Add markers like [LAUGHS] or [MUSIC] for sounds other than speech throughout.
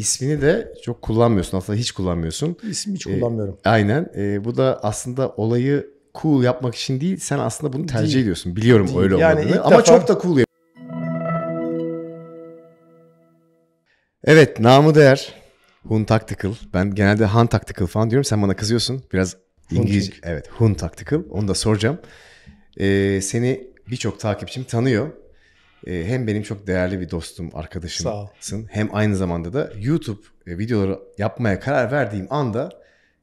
ismini de çok kullanmıyorsun. Aslında hiç kullanmıyorsun. İsmi hiç ee, kullanmıyorum. E, aynen. E, bu da aslında olayı cool yapmak için değil. Sen aslında bunu tercih değil. ediyorsun. Biliyorum değil. öyle yani Ama defa... çok da cool Evet, namı değer. Hun Tactical. Ben genelde Han Tactical falan diyorum. Sen bana kızıyorsun. Biraz İngilizce. Hun evet, Hun Tactical. Onu da soracağım. Ee, seni birçok takipçim tanıyor. E, hem benim çok değerli bir dostum, arkadaşımsın. Hem aynı zamanda da YouTube e, videoları yapmaya karar verdiğim anda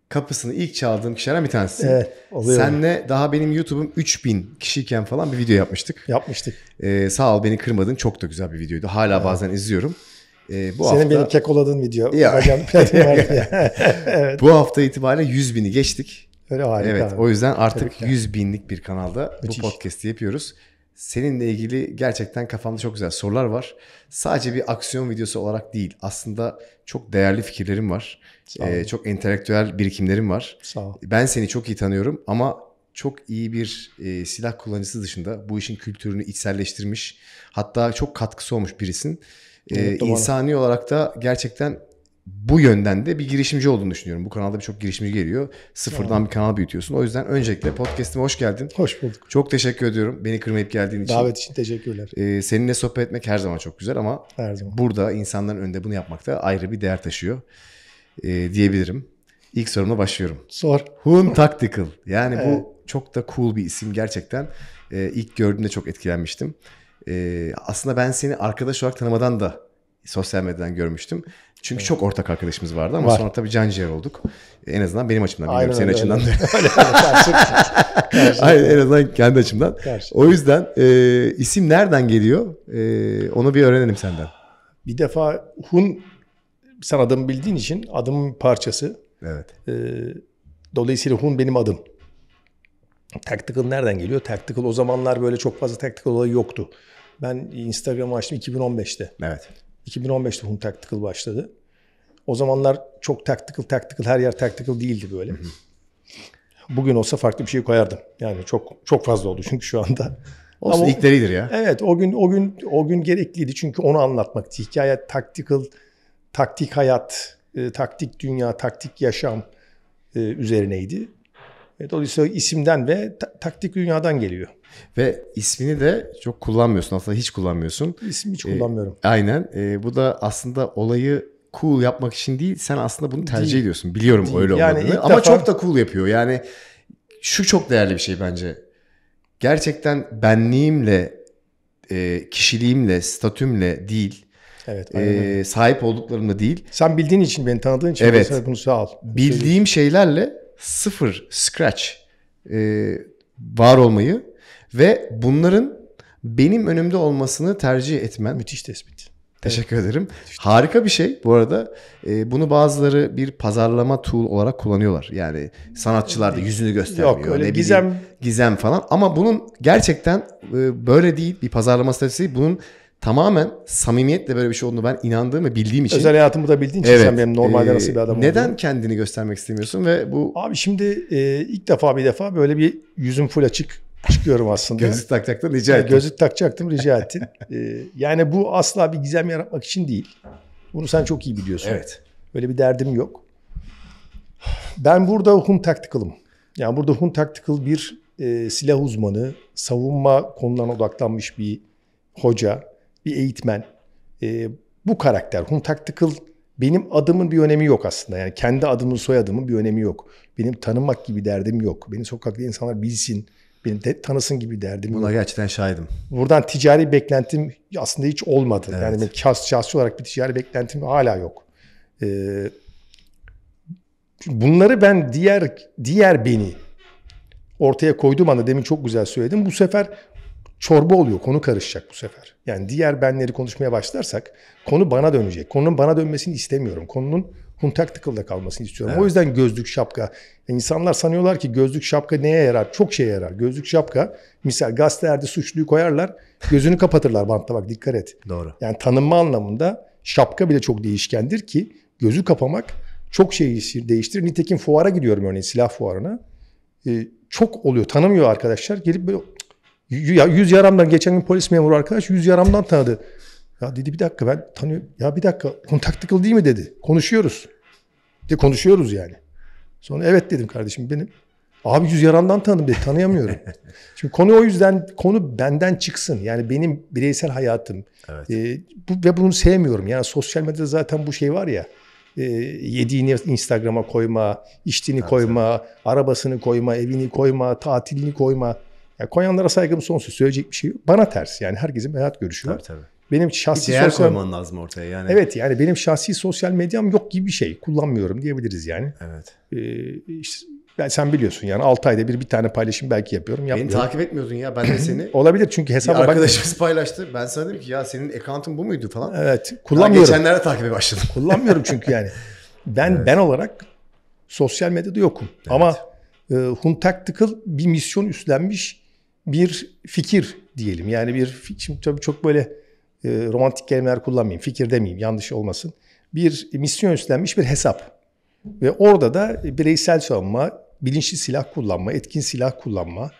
kapısını ilk çaldığım kişilerden bir tanesi. Evet, oluyor. Senle daha benim YouTube'um 3000 kişiyken falan bir video yapmıştık. Yapmıştık. Ee, sağ ol beni kırmadın. Çok da güzel bir videoydu. Hala evet. bazen izliyorum. Ee, bu Senin hafta... beni kekoladığın video. Ya. [LAUGHS] [LAUGHS] evet. Bu hafta itibariyle 100 bini geçtik. Öyle harika. Evet o yüzden artık 100 binlik bir kanalda Müthiş. bu podcast'i yapıyoruz seninle ilgili gerçekten kafamda çok güzel sorular var. Sadece bir aksiyon videosu olarak değil. Aslında çok değerli fikirlerim var. Ee, çok entelektüel birikimlerim var. Sağ ol. Ben seni çok iyi tanıyorum ama çok iyi bir e, silah kullanıcısı dışında bu işin kültürünü içselleştirmiş hatta çok katkısı olmuş birisin. E, ee, evet, insani olarak da gerçekten bu yönden de bir girişimci olduğunu düşünüyorum. Bu kanalda birçok girişimci geliyor. Sıfırdan tamam. bir kanal büyütüyorsun. O yüzden öncelikle podcast'ime hoş geldin. Hoş bulduk. Çok teşekkür ediyorum beni kırmayıp geldiğin için. Davet için teşekkürler. Ee, seninle sohbet etmek her zaman çok güzel ama her zaman. burada insanların önünde bunu yapmak da ayrı bir değer taşıyor ee, diyebilirim. İlk sorumla başlıyorum. Sor. Hun Tactical. Yani evet. bu çok da cool bir isim gerçekten. Ee, ilk gördüğümde çok etkilenmiştim. Ee, aslında ben seni arkadaş olarak tanımadan da sosyal medyadan görmüştüm. Çünkü evet. çok ortak arkadaşımız vardı ama Var. sonra tabii can ciğer olduk. En azından benim açımdan bilmiyorum senin öyle, açımdan da. [LAUGHS] Aynen en azından kendi açımdan. Karşı. O yüzden e, isim nereden geliyor? E, onu bir öğrenelim senden. Bir defa Hun sen adımı bildiğin için adımın parçası. Evet. E, dolayısıyla Hun benim adım. Tactical nereden geliyor? Tactical o zamanlar böyle çok fazla tactical olayı yoktu. Ben Instagram açtım 2015'te. Evet. 2015'te Hum Tactical başladı. O zamanlar çok tactical tactical her yer tactical değildi böyle. Bugün olsa farklı bir şey koyardım. Yani çok çok fazla oldu çünkü şu anda. [LAUGHS] Olsun Ama ilkleridir ya. Evet o gün o gün o gün gerekliydi çünkü onu anlatmak. Hikaye tactical, taktik hayat, e, taktik dünya, taktik yaşam e, üzerineydi. E, dolayısıyla isimden ve ta- taktik dünyadan geliyor. Ve ismini de çok kullanmıyorsun aslında hiç kullanmıyorsun. İsmi hiç e, kullanmıyorum. E, aynen e, bu da aslında olayı cool yapmak için değil sen aslında bunu tercih değil. ediyorsun. Biliyorum değil. öyle yani olmadığını ama defa... çok da cool yapıyor yani şu çok değerli bir şey bence. Gerçekten benliğimle, e, kişiliğimle, statümle değil Evet, e, sahip olduklarımla değil. Sen bildiğin için beni tanıdığın için evet. bunu sağ ol. Bildiğim şeylerle sıfır scratch e, var olmayı ve bunların benim önümde olmasını tercih etmen. Müthiş tespit. Teşekkür evet. ederim. Müthiş. Harika bir şey bu arada. E, bunu bazıları bir pazarlama tool olarak kullanıyorlar. Yani sanatçılar da yüzünü göstermiyor. Yok öyle ne gizem. Bileyim, gizem falan. Ama bunun gerçekten e, böyle değil bir pazarlama stratejisi. Bunun tamamen samimiyetle böyle bir şey olduğunu ben inandığım ve bildiğim için. Özel hayatımı da bildiğin için evet. sen benim normalde ee, nasıl bir adamım. Neden olduğunu. kendini göstermek istemiyorsun ve bu... Abi şimdi e, ilk defa bir defa böyle bir yüzüm full açık çıkıyorum aslında. Gözlük takacaktın rica ettim. Gözlük takacaktım rica ettin. ee, yani bu asla bir gizem yaratmak için değil. Bunu sen çok iyi biliyorsun. Evet. Böyle bir derdim yok. Ben burada Hun Tactical'ım. Yani burada Hun Tactical bir e, silah uzmanı, savunma konularına odaklanmış bir hoca bir eğitmen. E, bu karakter Hun Tactical benim adımın bir önemi yok aslında. Yani kendi adımın soyadımın bir önemi yok. Benim tanınmak gibi derdim yok. Beni sokakta insanlar bilsin, beni de tanısın gibi derdim Buna yok. gerçekten şahidim. Buradan ticari beklentim aslında hiç olmadı. Evet. Yani benim şahsi olarak bir ticari beklentim hala yok. Ee, bunları ben diğer diğer beni ortaya koyduğum anda demin çok güzel söyledim. Bu sefer çorba oluyor. Konu karışacak bu sefer. Yani diğer benleri konuşmaya başlarsak konu bana dönecek. Konunun bana dönmesini istemiyorum. Konunun Huntaktical'da kalmasını istiyorum. Evet. O yüzden gözlük, şapka. İnsanlar sanıyorlar ki gözlük, şapka neye yarar? Çok şeye yarar. Gözlük, şapka. Misal gazetelerde suçluyu koyarlar. Gözünü kapatırlar Bantla bak dikkat et. Doğru. Yani tanınma anlamında şapka bile çok değişkendir ki gözü kapamak çok şeyi değiştirir. Nitekim fuara gidiyorum örneğin silah fuarına. Ee, çok oluyor. Tanımıyor arkadaşlar. Gelip böyle yüz yaramdan geçen gün polis memuru arkadaş yüz yaramdan tanıdı. Ya dedi bir dakika ben tanıyorum. Ya bir dakika kontaktikal değil mi dedi. Konuşuyoruz. De konuşuyoruz yani. Sonra evet dedim kardeşim benim. Abi yüz yaramdan tanıdım dedi tanıyamıyorum. [LAUGHS] Şimdi konu o yüzden konu benden çıksın. Yani benim bireysel hayatım. Evet. E, bu, ve bunu sevmiyorum. Yani sosyal medyada zaten bu şey var ya. E, yediğini Instagram'a koyma, içtiğini evet, koyma, evet. arabasını koyma, evini koyma, tatilini koyma. Yani Konyalılara saygım sonsuz. Söyleyecek bir şey yok. Bana ters. Yani herkesin hayat görüşü var. Tabii tabii. Benim şahsi değer sosyal... koyman lazım ortaya yani. Evet yani benim şahsi sosyal medyam yok gibi bir şey. Kullanmıyorum diyebiliriz yani. Evet. Ee, işte, ben, sen biliyorsun yani 6 ayda bir bir tane paylaşım belki yapıyorum. Yapmıyorum. Beni takip etmiyordun ya ben de seni. [CLEARS THROAT] Olabilir çünkü hesaba bak. Arkadaşımız paylaştı. Ben sana dedim ki ya senin account'un bu muydu falan. Evet kullanmıyorum. Ben geçenlerde takibe başladım. [LAUGHS] kullanmıyorum çünkü yani. Ben evet. ben olarak sosyal medyada yokum. Evet. Ama e, Hun Tactical bir misyon üstlenmiş bir fikir diyelim. Yani bir, şimdi tabii çok böyle e, romantik kelimeler kullanmayayım, fikir demeyeyim yanlış olmasın. Bir misyon üstlenmiş bir hesap. Ve orada da bireysel savunma, bilinçli silah kullanma, etkin silah kullanma,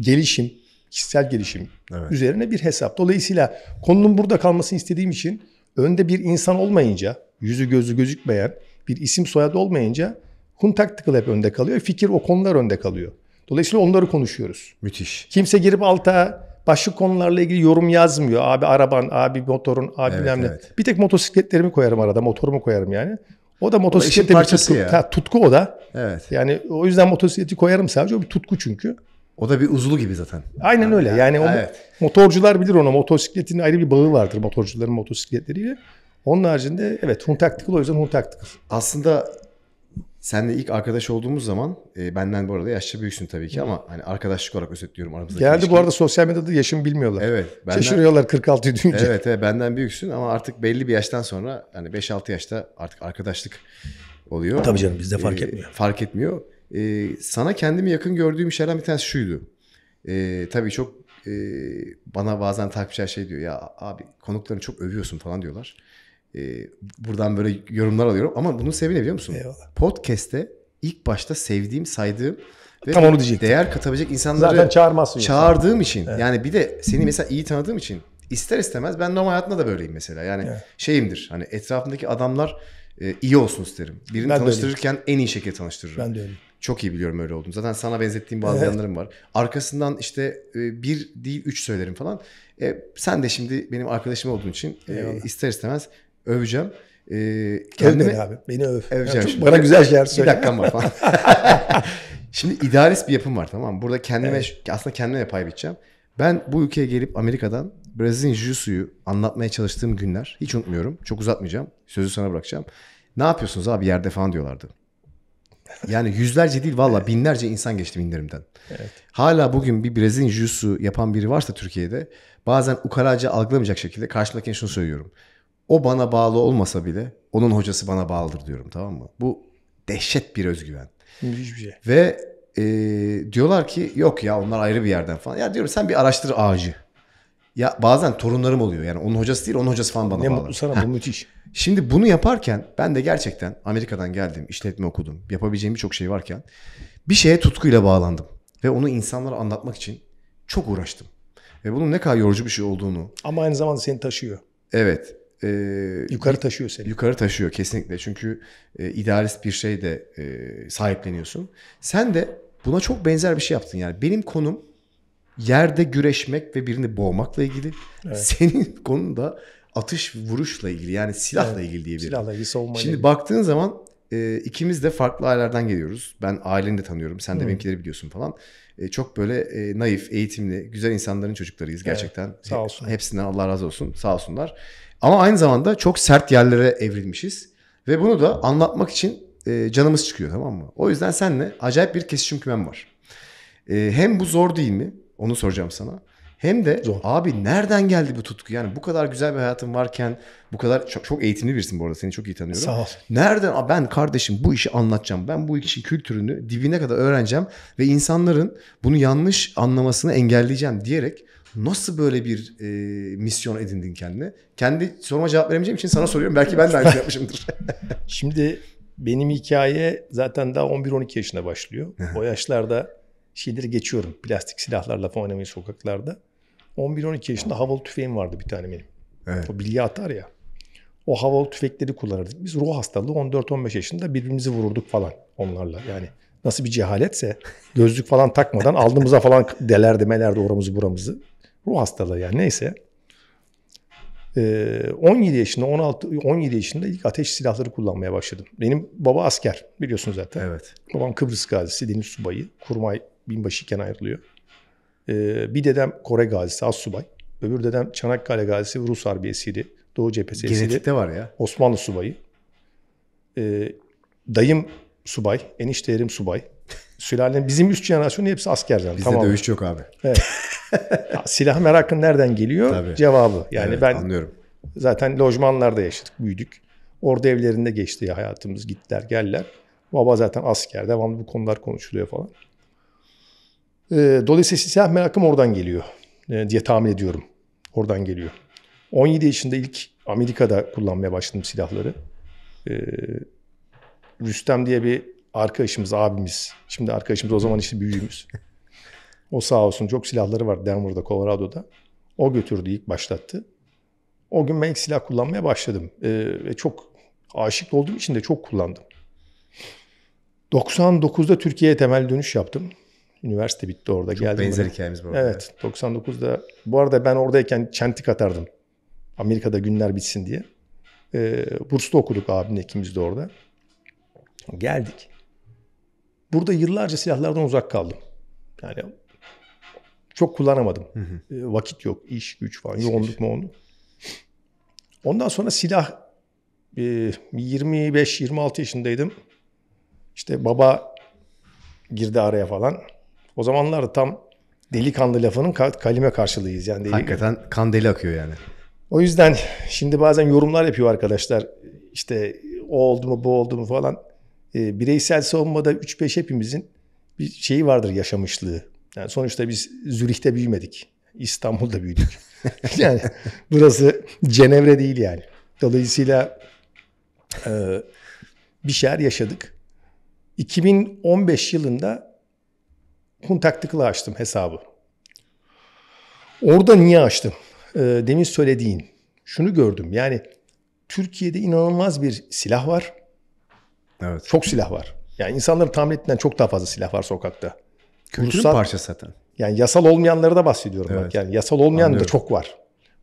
gelişim, kişisel gelişim evet. üzerine bir hesap. Dolayısıyla konunun burada kalmasını istediğim için önde bir insan olmayınca, yüzü gözü gözükmeyen bir isim soyadı olmayınca Hun Tactical hep önde kalıyor. Fikir o konular önde kalıyor. Dolayısıyla onları konuşuyoruz. Müthiş. Kimse girip alta başka konularla ilgili yorum yazmıyor. Abi araban, abi motorun, abi evet, ne. Evet. Bir tek motosikletlerimi koyarım arada, motorumu koyarım yani. O da motosiklet parçası tutku. ya. Ha, tutku o da. Evet. Yani o yüzden motosikleti koyarım sadece. O bir tutku çünkü. O da bir uzlu gibi zaten. Aynen öyle. Yani, yani evet. motorcular bilir onu. Motosikletin ayrı bir bağı vardır motorcuların motosikletleriyle. Onun haricinde evet Huntaktikal o yüzden Huntaktikal. Aslında Senle ilk arkadaş olduğumuz zaman e, benden bu arada yaşça büyüksün tabii ki ama hani arkadaşlık olarak özetliyorum aramızdaki Geldi ilişki. bu arada sosyal medyada yaşımı bilmiyorlar. Evet. Benden, Şaşırıyorlar 46 duyunca. Evet, evet benden büyüksün ama artık belli bir yaştan sonra hani 5-6 yaşta artık arkadaşlık oluyor. Tabii canım bizde fark e, etmiyor. E, fark etmiyor. E, sana kendimi yakın gördüğüm şeylerden bir tanesi şuydu. E, tabii çok e, bana bazen takipçiler şey diyor ya abi konuklarını çok övüyorsun falan diyorlar. E, buradan böyle yorumlar alıyorum. Ama bunu sevine biliyor musun? Eyvallah. Podcast'te ilk başta sevdiğim, saydığım ve Tam onu değer katabilecek insanları Zaten çağırmazsın. Çağırdığım için. Evet. Yani bir de seni mesela iyi tanıdığım için ister istemez ben normal hayatımda da böyleyim mesela. Yani evet. şeyimdir. Hani etrafımdaki adamlar e, iyi olsun isterim. Birini ben tanıştırırken en iyi şekilde tanıştırırım. Ben de öyle. Çok iyi biliyorum öyle olduğunu. Zaten sana benzettiğim bazı evet. yanlarım var. Arkasından işte e, bir değil üç söylerim falan. E, sen de şimdi benim arkadaşım olduğun için e, ister istemez öveceğim. Ee, kendimi... Öv beni abi. Beni öv. Öveceğim. Yani şimdi. Bana güzel şeyler söyle. Bir dakika var falan. [LAUGHS] şimdi idealist bir yapım var tamam mı? Burada kendime evet. aslında kendime pay biçeceğim. Ben bu ülkeye gelip Amerika'dan Brezilya Jiu-Jitsu'yu anlatmaya çalıştığım günler hiç unutmuyorum. Çok uzatmayacağım. Sözü sana bırakacağım. Ne yapıyorsunuz abi yerde falan diyorlardı. Yani yüzlerce değil valla binlerce insan geçti binlerimden. Evet. Hala bugün bir Brezilya jiu yapan biri varsa Türkiye'de bazen ukalaca algılamayacak şekilde karşımdakine şunu söylüyorum. O bana bağlı olmasa bile onun hocası bana bağlıdır diyorum tamam mı? Bu dehşet bir özgüven. Müthiş bir şey. Ve e, diyorlar ki yok ya onlar ayrı bir yerden falan. Ya diyorum sen bir araştır ağacı. Ya bazen torunlarım oluyor yani onun hocası değil onun hocası falan bana ne bağlı. Ne mutlu sana bu müthiş. Şimdi bunu yaparken ben de gerçekten Amerika'dan geldim işletme okudum yapabileceğim birçok şey varken bir şeye tutkuyla bağlandım. Ve onu insanlara anlatmak için çok uğraştım. Ve bunun ne kadar yorucu bir şey olduğunu. Ama aynı zamanda seni taşıyor. Evet e, yukarı taşıyor seni. Yukarı taşıyor kesinlikle. Çünkü e, idealist bir şey de e, sahipleniyorsun. Sen de buna çok benzer bir şey yaptın yani. Benim konum yerde güreşmek ve birini boğmakla ilgili. Evet. Senin konun da atış vuruşla ilgili yani silahla evet. ilgili diyebilirim. Silahla ilgili savunma. Şimdi baktığın zaman e, ikimiz de farklı ailelerden geliyoruz. Ben aileni de tanıyorum. Sen de hmm. benimkileri biliyorsun falan. E, çok böyle e, naif, eğitimli, güzel insanların çocuklarıyız gerçekten. Evet, sağ olsun. Hepsinden Allah razı olsun. Sağ olsunlar. Ama aynı zamanda çok sert yerlere evrilmişiz. Ve bunu da anlatmak için e, canımız çıkıyor tamam mı? O yüzden senle acayip bir kesişim kümem var. E, hem bu zor değil mi? Onu soracağım sana. Hem de Zor. abi nereden geldi bu tutku? Yani bu kadar güzel bir hayatın varken bu kadar çok, çok eğitimli birisin bu arada seni çok iyi tanıyorum. Sağ ol. Nereden ben kardeşim bu işi anlatacağım. Ben bu işin kültürünü dibine kadar öğreneceğim ve insanların bunu yanlış anlamasını engelleyeceğim diyerek Nasıl böyle bir e, misyon edindin kendine? Kendi soruma cevap veremeyeceğim için sana soruyorum. Belki ben de aynı [LAUGHS] yapmışımdır. Şimdi benim hikaye zaten daha 11-12 yaşında başlıyor. o yaşlarda şeyleri geçiyorum. Plastik silahlarla falan oynamayı sokaklarda. 11-12 yaşında havalı tüfeğim vardı bir tane benim. Evet. O bilye atar ya. O havalı tüfekleri kullanırdık. Biz ruh hastalığı 14-15 yaşında birbirimizi vururduk falan onlarla. Yani nasıl bir cehaletse gözlük falan takmadan aldığımıza falan delerdi melerdi oramızı buramızı. Ruh hastalığı yani neyse. Ee, 17 yaşında 16 17 yaşında ilk ateş silahları kullanmaya başladım. Benim baba asker biliyorsun zaten. Evet. Babam Kıbrıs gazisi, deniz subayı. Kurmay binbaşıyken ayrılıyor. Ee, bir dedem Kore gazisi, az subay. Öbür dedem Çanakkale gazisi, Rus harbiyesiydi. Doğu cephesi Genetikte var ya. Osmanlı subayı. Ee, dayım subay, eniştelerim subay sülalenin bizim üst jenerasyonun hepsi asker zaten. Bizde tamam. dövüş yok abi. Evet. Silah merakın nereden geliyor? Tabii. Cevabı. Yani evet, ben anlıyorum. Zaten lojmanlarda yaşadık, büyüdük. Orada evlerinde geçti hayatımız. Gittiler, geller. Baba zaten asker. Devamlı bu konular konuşuluyor falan. Ee, dolayısıyla silah merakım oradan geliyor e, diye tahmin ediyorum. Oradan geliyor. 17 yaşında ilk Amerika'da kullanmaya başladım silahları. E, Rüstem diye bir arkadaşımız, abimiz. Şimdi arkadaşımız o zaman işte büyüğümüz. o sağ olsun çok silahları var Denver'da, Colorado'da. O götürdü ilk başlattı. O gün ben ilk silah kullanmaya başladım. Ee, ve çok aşık olduğum için de çok kullandım. 99'da Türkiye'ye temel dönüş yaptım. Üniversite bitti orada. Çok Geldim benzer bana. hikayemiz var. Evet. 99'da. Bu arada ben oradayken çentik atardım. Amerika'da günler bitsin diye. Ee, burslu okuduk abimle ikimiz de orada. Geldik. Burada yıllarca silahlardan uzak kaldım. Yani çok kullanamadım. Hı hı. E, vakit yok, iş, güç falan, iş, yoğunluk mu onu. Ondan sonra silah e, 25-26 yaşındaydım. İşte baba girdi araya falan. O zamanlar tam delikanlı lafının kalime karşılığıyız. Yani deli... Hakikaten kan deli akıyor yani. O yüzden şimdi bazen yorumlar yapıyor arkadaşlar. İşte o oldu mu bu oldu mu falan e, bireysel savunmada 3-5 hepimizin bir şeyi vardır yaşamışlığı. Yani sonuçta biz Zürih'te büyümedik. İstanbul'da büyüdük. [LAUGHS] [LAUGHS] yani burası Cenevre değil yani. Dolayısıyla e, bir şeyler yaşadık. 2015 yılında Hun Tactical'ı açtım hesabı. Orada niye açtım? E, demin söylediğin. Şunu gördüm. Yani Türkiye'de inanılmaz bir silah var. Evet. Çok silah var. Yani insanların tahmin ettiğinden çok daha fazla silah var sokakta. Kültürün Ruhsal, parçası zaten. Yani yasal olmayanları da bahsediyorum evet. bak. Yani yasal olmayan Anlıyorum. da çok var.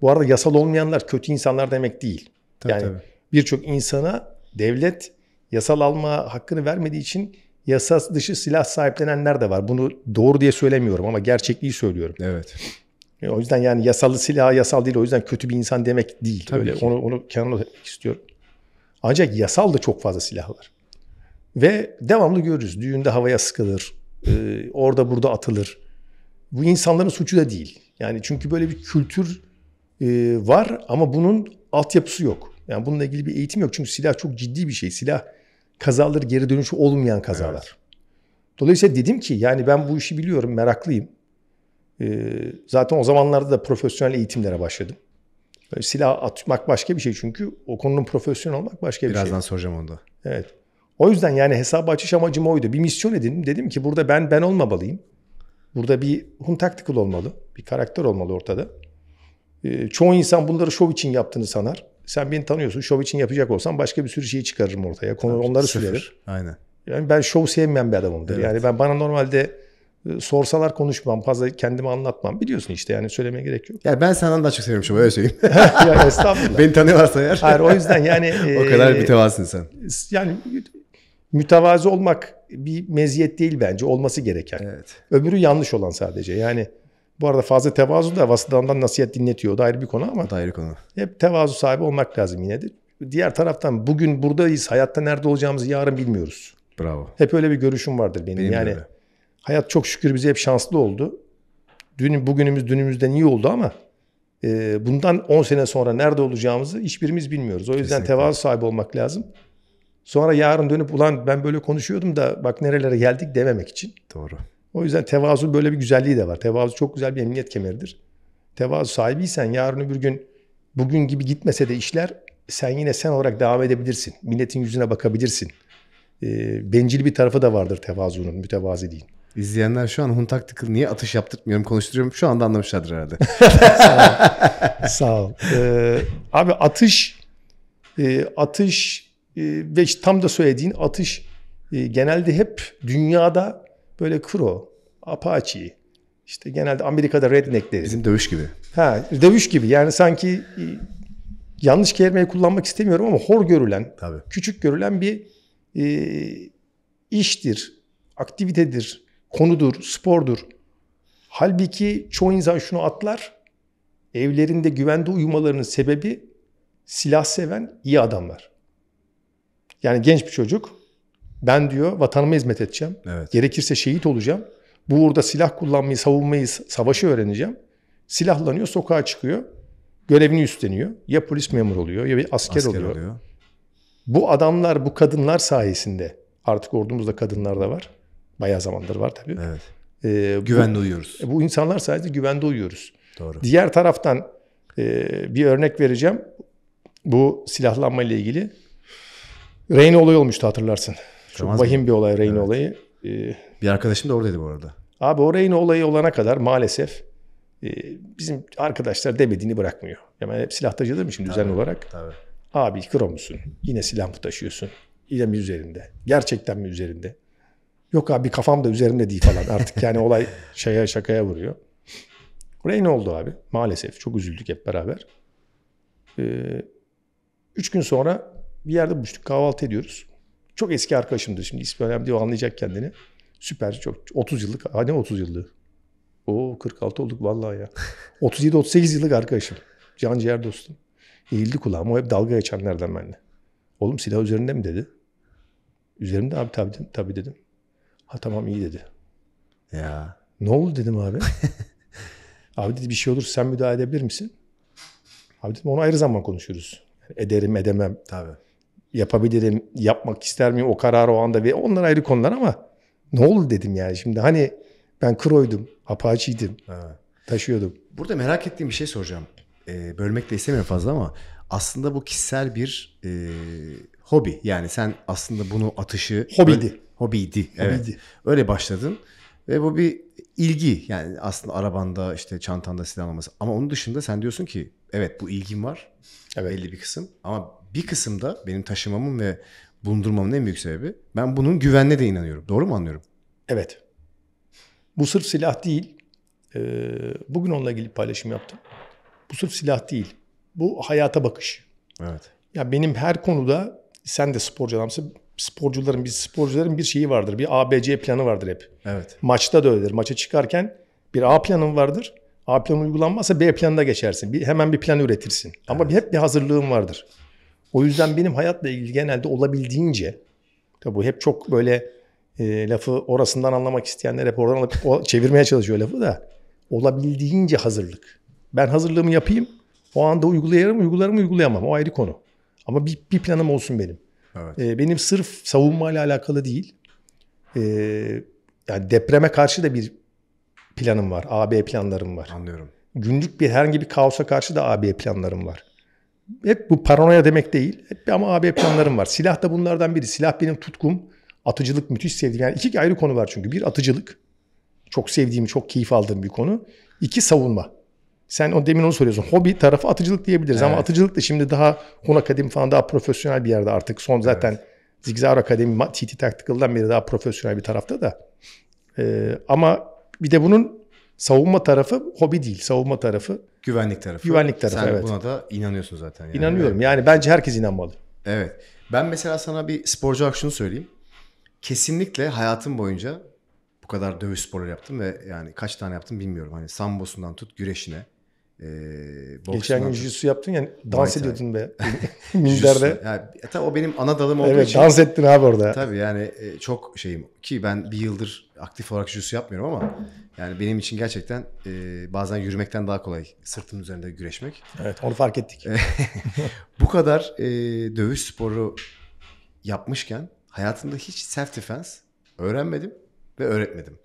Bu arada yasal olmayanlar kötü insanlar demek değil. Tabii, yani birçok insana devlet yasal alma hakkını vermediği için yasa dışı silah sahiplenenler de var. Bunu doğru diye söylemiyorum ama gerçekliği söylüyorum. Evet. E, o yüzden yani yasalı silah yasal değil. O yüzden kötü bir insan demek değil. Tabii Öyle, ki. Onu, onu kenara istiyorum. Ancak yasal da çok fazla silah var. Ve devamlı görürüz. Düğünde havaya sıkılır. Ee, orada burada atılır. Bu insanların suçu da değil. Yani çünkü böyle bir kültür e, var ama bunun altyapısı yok. Yani bununla ilgili bir eğitim yok. Çünkü silah çok ciddi bir şey. Silah kazaları geri dönüşü olmayan kazalar. Evet. Dolayısıyla dedim ki yani ben bu işi biliyorum, meraklıyım. Ee, zaten o zamanlarda da profesyonel eğitimlere başladım. Böyle silah atmak başka bir şey çünkü o konunun profesyonel olmak başka bir Birazdan şey. Birazdan soracağım onu da. Evet. O yüzden yani hesabı açış amacım oydu. Bir misyon edindim. Dedim ki burada ben ben olmamalıyım. Burada bir Hun Tactical olmalı. Bir karakter olmalı ortada. Ee, çoğu insan bunları şov için yaptığını sanar. Sen beni tanıyorsun. Şov için yapacak olsam başka bir sürü şeyi çıkarırım ortaya. Konu Tabii, onları sürerim. Aynen. Yani ben şov sevmeyen bir adamımdır. Evet. Yani ben bana normalde e, sorsalar konuşmam, fazla kendimi anlatmam. Biliyorsun işte yani söylemeye gerek yok. Ya ben senden daha çok seviyorum şovu öyle söyleyeyim. [LAUGHS] [LAUGHS] ya estağfurullah. Beni tanıyorlarsa eğer. Hayır o yüzden yani. [LAUGHS] o kadar e, mütevazısın sen. Yani mütevazı olmak bir meziyet değil bence. Olması gereken. Evet. Öbürü yanlış olan sadece. Yani bu arada fazla tevazu da vasıtandan nasihat dinletiyor. O da ayrı bir konu ama. O da ayrı konu. Hep tevazu sahibi olmak lazım yine de. Diğer taraftan bugün buradayız. Hayatta nerede olacağımızı yarın bilmiyoruz. Bravo. Hep öyle bir görüşüm vardır benim. benim yani öyle. hayat çok şükür bize hep şanslı oldu. Dün, bugünümüz dünümüzden iyi oldu ama e, bundan 10 sene sonra nerede olacağımızı hiçbirimiz bilmiyoruz. O yüzden Kesinlikle. tevazu sahibi olmak lazım. Sonra yarın dönüp ulan ben böyle konuşuyordum da bak nerelere geldik dememek için. Doğru. O yüzden tevazu böyle bir güzelliği de var. Tevazu çok güzel bir emniyet kemeridir. Tevazu sahibiysen yarın öbür gün bugün gibi gitmese de işler sen yine sen olarak devam edebilirsin. Milletin yüzüne bakabilirsin. E, bencil bir tarafı da vardır tevazunun, mütevaziliğin. İzleyenler şu an Hun Tactical niye atış yaptırmıyorum, konuşturuyorum şu anda anlamışlardır herhalde. [LAUGHS] Sağ ol. Sağ ol. Ee, abi atış, e, atış ee, ve işte tam da söylediğin atış e, genelde hep dünyada böyle Kuro, Apache, işte genelde Amerika'da redneckleri. Bizim dövüş gibi. Ha, dövüş gibi. Yani sanki e, yanlış kelimeyi kullanmak istemiyorum ama hor görülen, Tabii. küçük görülen bir e, iştir, aktivitedir, konudur, spordur. Halbuki çoğu insan şunu atlar, evlerinde güvende uyumalarının sebebi silah seven iyi adamlar. Yani genç bir çocuk ben diyor vatanıma hizmet edeceğim. Evet. Gerekirse şehit olacağım. Bu uğurda silah kullanmayı, savunmayı, savaşı öğreneceğim. Silahlanıyor, sokağa çıkıyor. Görevini üstleniyor. Ya polis memuru oluyor ya bir asker, asker oluyor. oluyor. Bu adamlar, bu kadınlar sayesinde artık ordumuzda kadınlar da var. Bayağı zamandır var tabii. Evet. Ee, güvende bu, uyuyoruz. E, bu insanlar sayesinde güvende uyuyoruz. Doğru. Diğer taraftan e, bir örnek vereceğim. Bu silahlanma ile ilgili Reyne olayı olmuştu hatırlarsın. Çok Kramaz vahim mı? bir olay Reyne evet. olayı. Ee, bir arkadaşım da oradaydı bu arada. Abi o Reyne olayı olana kadar maalesef e, bizim arkadaşlar demediğini bırakmıyor. Yani hep silah taşıdığım için düzenli olarak. Tabii. Abi kromusun. Yine silah mı taşıyorsun? Yine mi üzerinde? Gerçekten mi üzerinde? Yok abi kafam da üzerinde değil falan. Artık yani olay [LAUGHS] şaya şakaya vuruyor. Reyne oldu abi. Maalesef. Çok üzüldük hep beraber. Ee, üç gün sonra bir yerde buluştuk. Kahvaltı ediyoruz. Çok eski arkadaşımdır şimdi. ismi önemli değil. O anlayacak kendini. Süper. Çok 30 yıllık. Ha ne 30 yıllık? O 46 olduk vallahi ya. 37-38 [LAUGHS] yıllık arkadaşım. Can ciğer dostum. Eğildi kulağıma. O hep dalga geçenlerden benimle. Oğlum silah üzerinde mi dedi. Üzerimde abi tabii, tabii dedim. Ha tamam iyi dedi. Ya. Ne oldu dedim abi. [LAUGHS] abi dedi bir şey olur sen müdahale edebilir misin? Abi dedim onu ayrı zaman konuşuruz. ederim edemem. Tabii yapabilirim, yapmak ister miyim o kararı o anda ve onlar ayrı konular ama ne oldu dedim yani şimdi hani ben Kroy'dum, Apache'ydim, taşıyordum. Burada merak ettiğim bir şey soracağım. Ee, bölmek de istemiyorum fazla ama aslında bu kişisel bir e, hobi. Yani sen aslında bunu atışı... Hobiydi. Öyle, hobiydi, evet. Hobiydi. Öyle başladın ve bu bir ilgi. Yani aslında arabanda işte çantanda silah alması. Ama onun dışında sen diyorsun ki evet bu ilgim var. Evet. Belli bir kısım ama bir kısımda benim taşımamın ve bulundurmamın en büyük sebebi ben bunun güvenle de inanıyorum. Doğru mu anlıyorum? Evet. Bu sırf silah değil. Ee, bugün onunla ilgili paylaşım yaptım. Bu sırf silah değil. Bu hayata bakış. Evet. Ya benim her konuda sen de sporcu adamsın. Sporcuların biz sporcuların bir şeyi vardır. Bir ABC planı vardır hep. Evet. Maçta da öyledir. Maça çıkarken bir A planın vardır. A planı uygulanmazsa B planına geçersin. Bir, hemen bir plan üretirsin. Ama hep bir hazırlığın vardır. O yüzden benim hayatla ilgili genelde olabildiğince, tabi bu hep çok böyle e, lafı orasından anlamak isteyenler hep oradan alıp o, [LAUGHS] çevirmeye çalışıyor lafı da. Olabildiğince hazırlık. Ben hazırlığımı yapayım, o anda uygulayarım, uygularım, uygulayamam. O ayrı konu. Ama bir, bir planım olsun benim. Evet. E, benim sırf savunma ile alakalı değil. E, yani depreme karşı da bir planım var. AB planlarım var. Anlıyorum. Günlük bir herhangi bir kaosa karşı da AB planlarım var hep bu paranoya demek değil. Hep ama abi planlarım var. Silah da bunlardan biri. Silah benim tutkum. Atıcılık müthiş sevdiğim. Yani iki ayrı konu var çünkü. Bir atıcılık. Çok sevdiğim, çok keyif aldığım bir konu. İki savunma. Sen o demin onu soruyorsun. Hobi tarafı atıcılık diyebiliriz evet. ama atıcılık da şimdi daha Hun Akademi falan daha profesyonel bir yerde artık. Son zaten evet. Zigzag Akademi, TT Tactical'dan beri daha profesyonel bir tarafta da. Ee, ama bir de bunun savunma tarafı hobi değil. Savunma tarafı güvenlik tarafı. Güvenlik tarafı Sen evet. buna da inanıyorsun zaten. Yani. İnanıyorum. Yani bence herkes inanmalı. Evet. Ben mesela sana bir sporcu olarak şunu söyleyeyim. Kesinlikle hayatım boyunca bu kadar dövüş sporları yaptım ve yani kaç tane yaptım bilmiyorum. Hani sambosundan tut güreşine. E, Geçen gün jitsu yaptın ya hani dans ediyordun be. [LAUGHS] [LAUGHS] Minderde. yani, e, tabii o benim ana dalım olduğu evet, için. dans ettin abi orada. Tabii yani e, çok şeyim ki ben bir yıldır aktif olarak jitsu yapmıyorum ama yani benim için gerçekten e, bazen yürümekten daha kolay sırtımın üzerinde güreşmek. Evet onu fark ettik. E, [LAUGHS] bu kadar e, dövüş sporu yapmışken hayatımda hiç self defense öğrenmedim ve öğretmedim.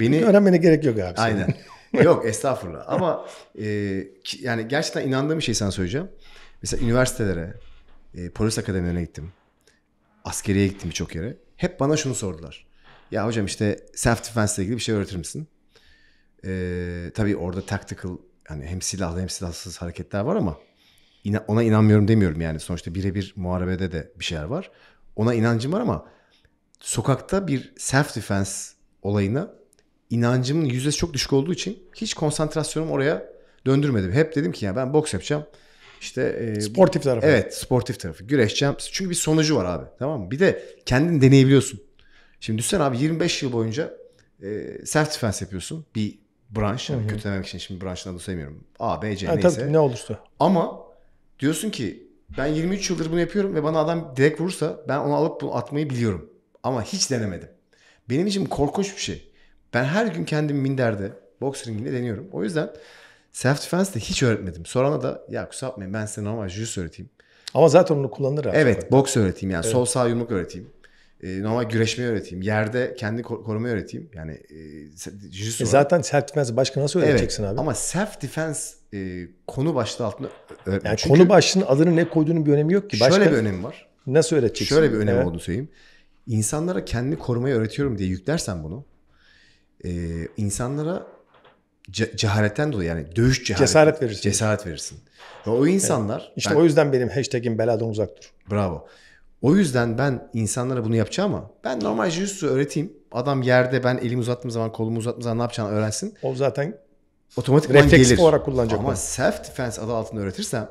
Beni öğrenmene gerek yok abi. Aynen. [LAUGHS] yok estağfurullah ama e, yani gerçekten inandığım bir şey sana söyleyeceğim. Mesela üniversitelere, e, polis akademilerine gittim. Askeriye gittim birçok yere. Hep bana şunu sordular. Ya hocam işte self defense ile ilgili bir şey öğretir misin? E, tabii orada tactical hani hem silahlı hem silahsız hareketler var ama ona inanmıyorum demiyorum yani. Sonuçta birebir muharebede de bir şeyler var. Ona inancım var ama sokakta bir self defense olayına inancımın yüzdesi çok düşük olduğu için hiç konsantrasyonumu oraya döndürmedim. Hep dedim ki ya ben boks yapacağım. İşte e, sportif tarafı. Evet, sportif tarafı. Güreşeceğim. Çünkü bir sonucu var abi. Tamam mı? Bir de kendin deneyebiliyorsun. Şimdi düşsen abi 25 yıl boyunca e, self defense yapıyorsun. Bir branş yani kötülemek için şimdi branşın adını sevmiyorum. A, B, C yani neyse. Tabii ne olursa. Ama diyorsun ki ben 23 yıldır bunu yapıyorum ve bana adam direkt vurursa ben onu alıp bunu atmayı biliyorum. Ama hiç denemedim. Benim için korkunç bir şey. Ben her gün kendimi minderde, boks ringinde deniyorum. O yüzden self defense de hiç öğretmedim. Sorana da ya kusura bakmayın ben size normal jujitsu öğreteyim. Ama zaten onu kullanır abi. Evet, boks öğreteyim yani. Evet. Sol sağ yumruk öğreteyim e, normal güreşmeyi öğreteyim. Yerde kendi korumayı öğreteyim. Yani e, E zaten self defense başka nasıl öğreteceksin evet, abi? Ama self defense e, konu başlığı altında öğretmek. Yani Çünkü konu başlığının adını ne koyduğunun bir önemi yok ki. Başka, şöyle bir önemi var. Nasıl öğreteceksin? Şöyle bir önemi evet. olduğunu söyleyeyim. İnsanlara kendi korumayı öğretiyorum diye yüklersen bunu e, insanlara ce- cehaletten dolayı yani dövüş cehalet, cesaret verirsin. Cesaret verirsin. Ve o insanlar... Evet. İşte ben, o yüzden benim hashtag'im beladan uzak dur. Bravo. O yüzden ben insanlara bunu yapacağım ama ben normal jiu-jitsu öğreteyim. Adam yerde ben elimi uzattığım zaman kolumu uzattığım zaman ne yapacağını öğrensin. O zaten otomatik refleks olarak kullanacak. Ama self defense adı altında öğretirsem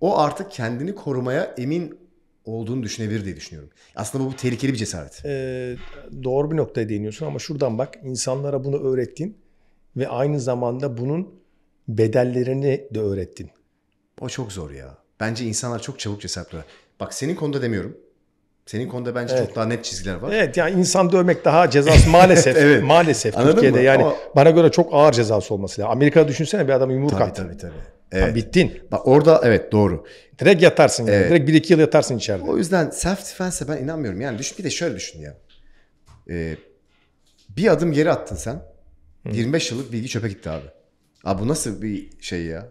o artık kendini korumaya emin olduğunu düşünebilir diye düşünüyorum. Aslında bu, bu tehlikeli bir cesaret. Ee, doğru bir noktaya değiniyorsun ama şuradan bak insanlara bunu öğrettin ve aynı zamanda bunun bedellerini de öğrettin. O çok zor ya. Bence insanlar çok çabuk cesaret Bak senin konuda demiyorum. Senin konuda bence evet. çok daha net çizgiler var. Evet yani insan dövmek daha cezası maalesef. [LAUGHS] evet. Maalesef Anladın Türkiye'de mı? yani Ama... bana göre çok ağır cezası olması lazım. Amerika'da düşünsene bir adam yumruk tabii, attı. Tabii tabii. Evet. Tam bittin. Bak orada evet doğru. Direkt yatarsın yani. Evet. Direkt bir iki yıl yatarsın içeride. O yüzden self defense'e ben inanmıyorum. Yani düşün bir de şöyle düşün ya. Ee, bir adım geri attın sen. Hı. 25 yıllık bilgi çöpe gitti abi. Abi bu nasıl bir şey ya?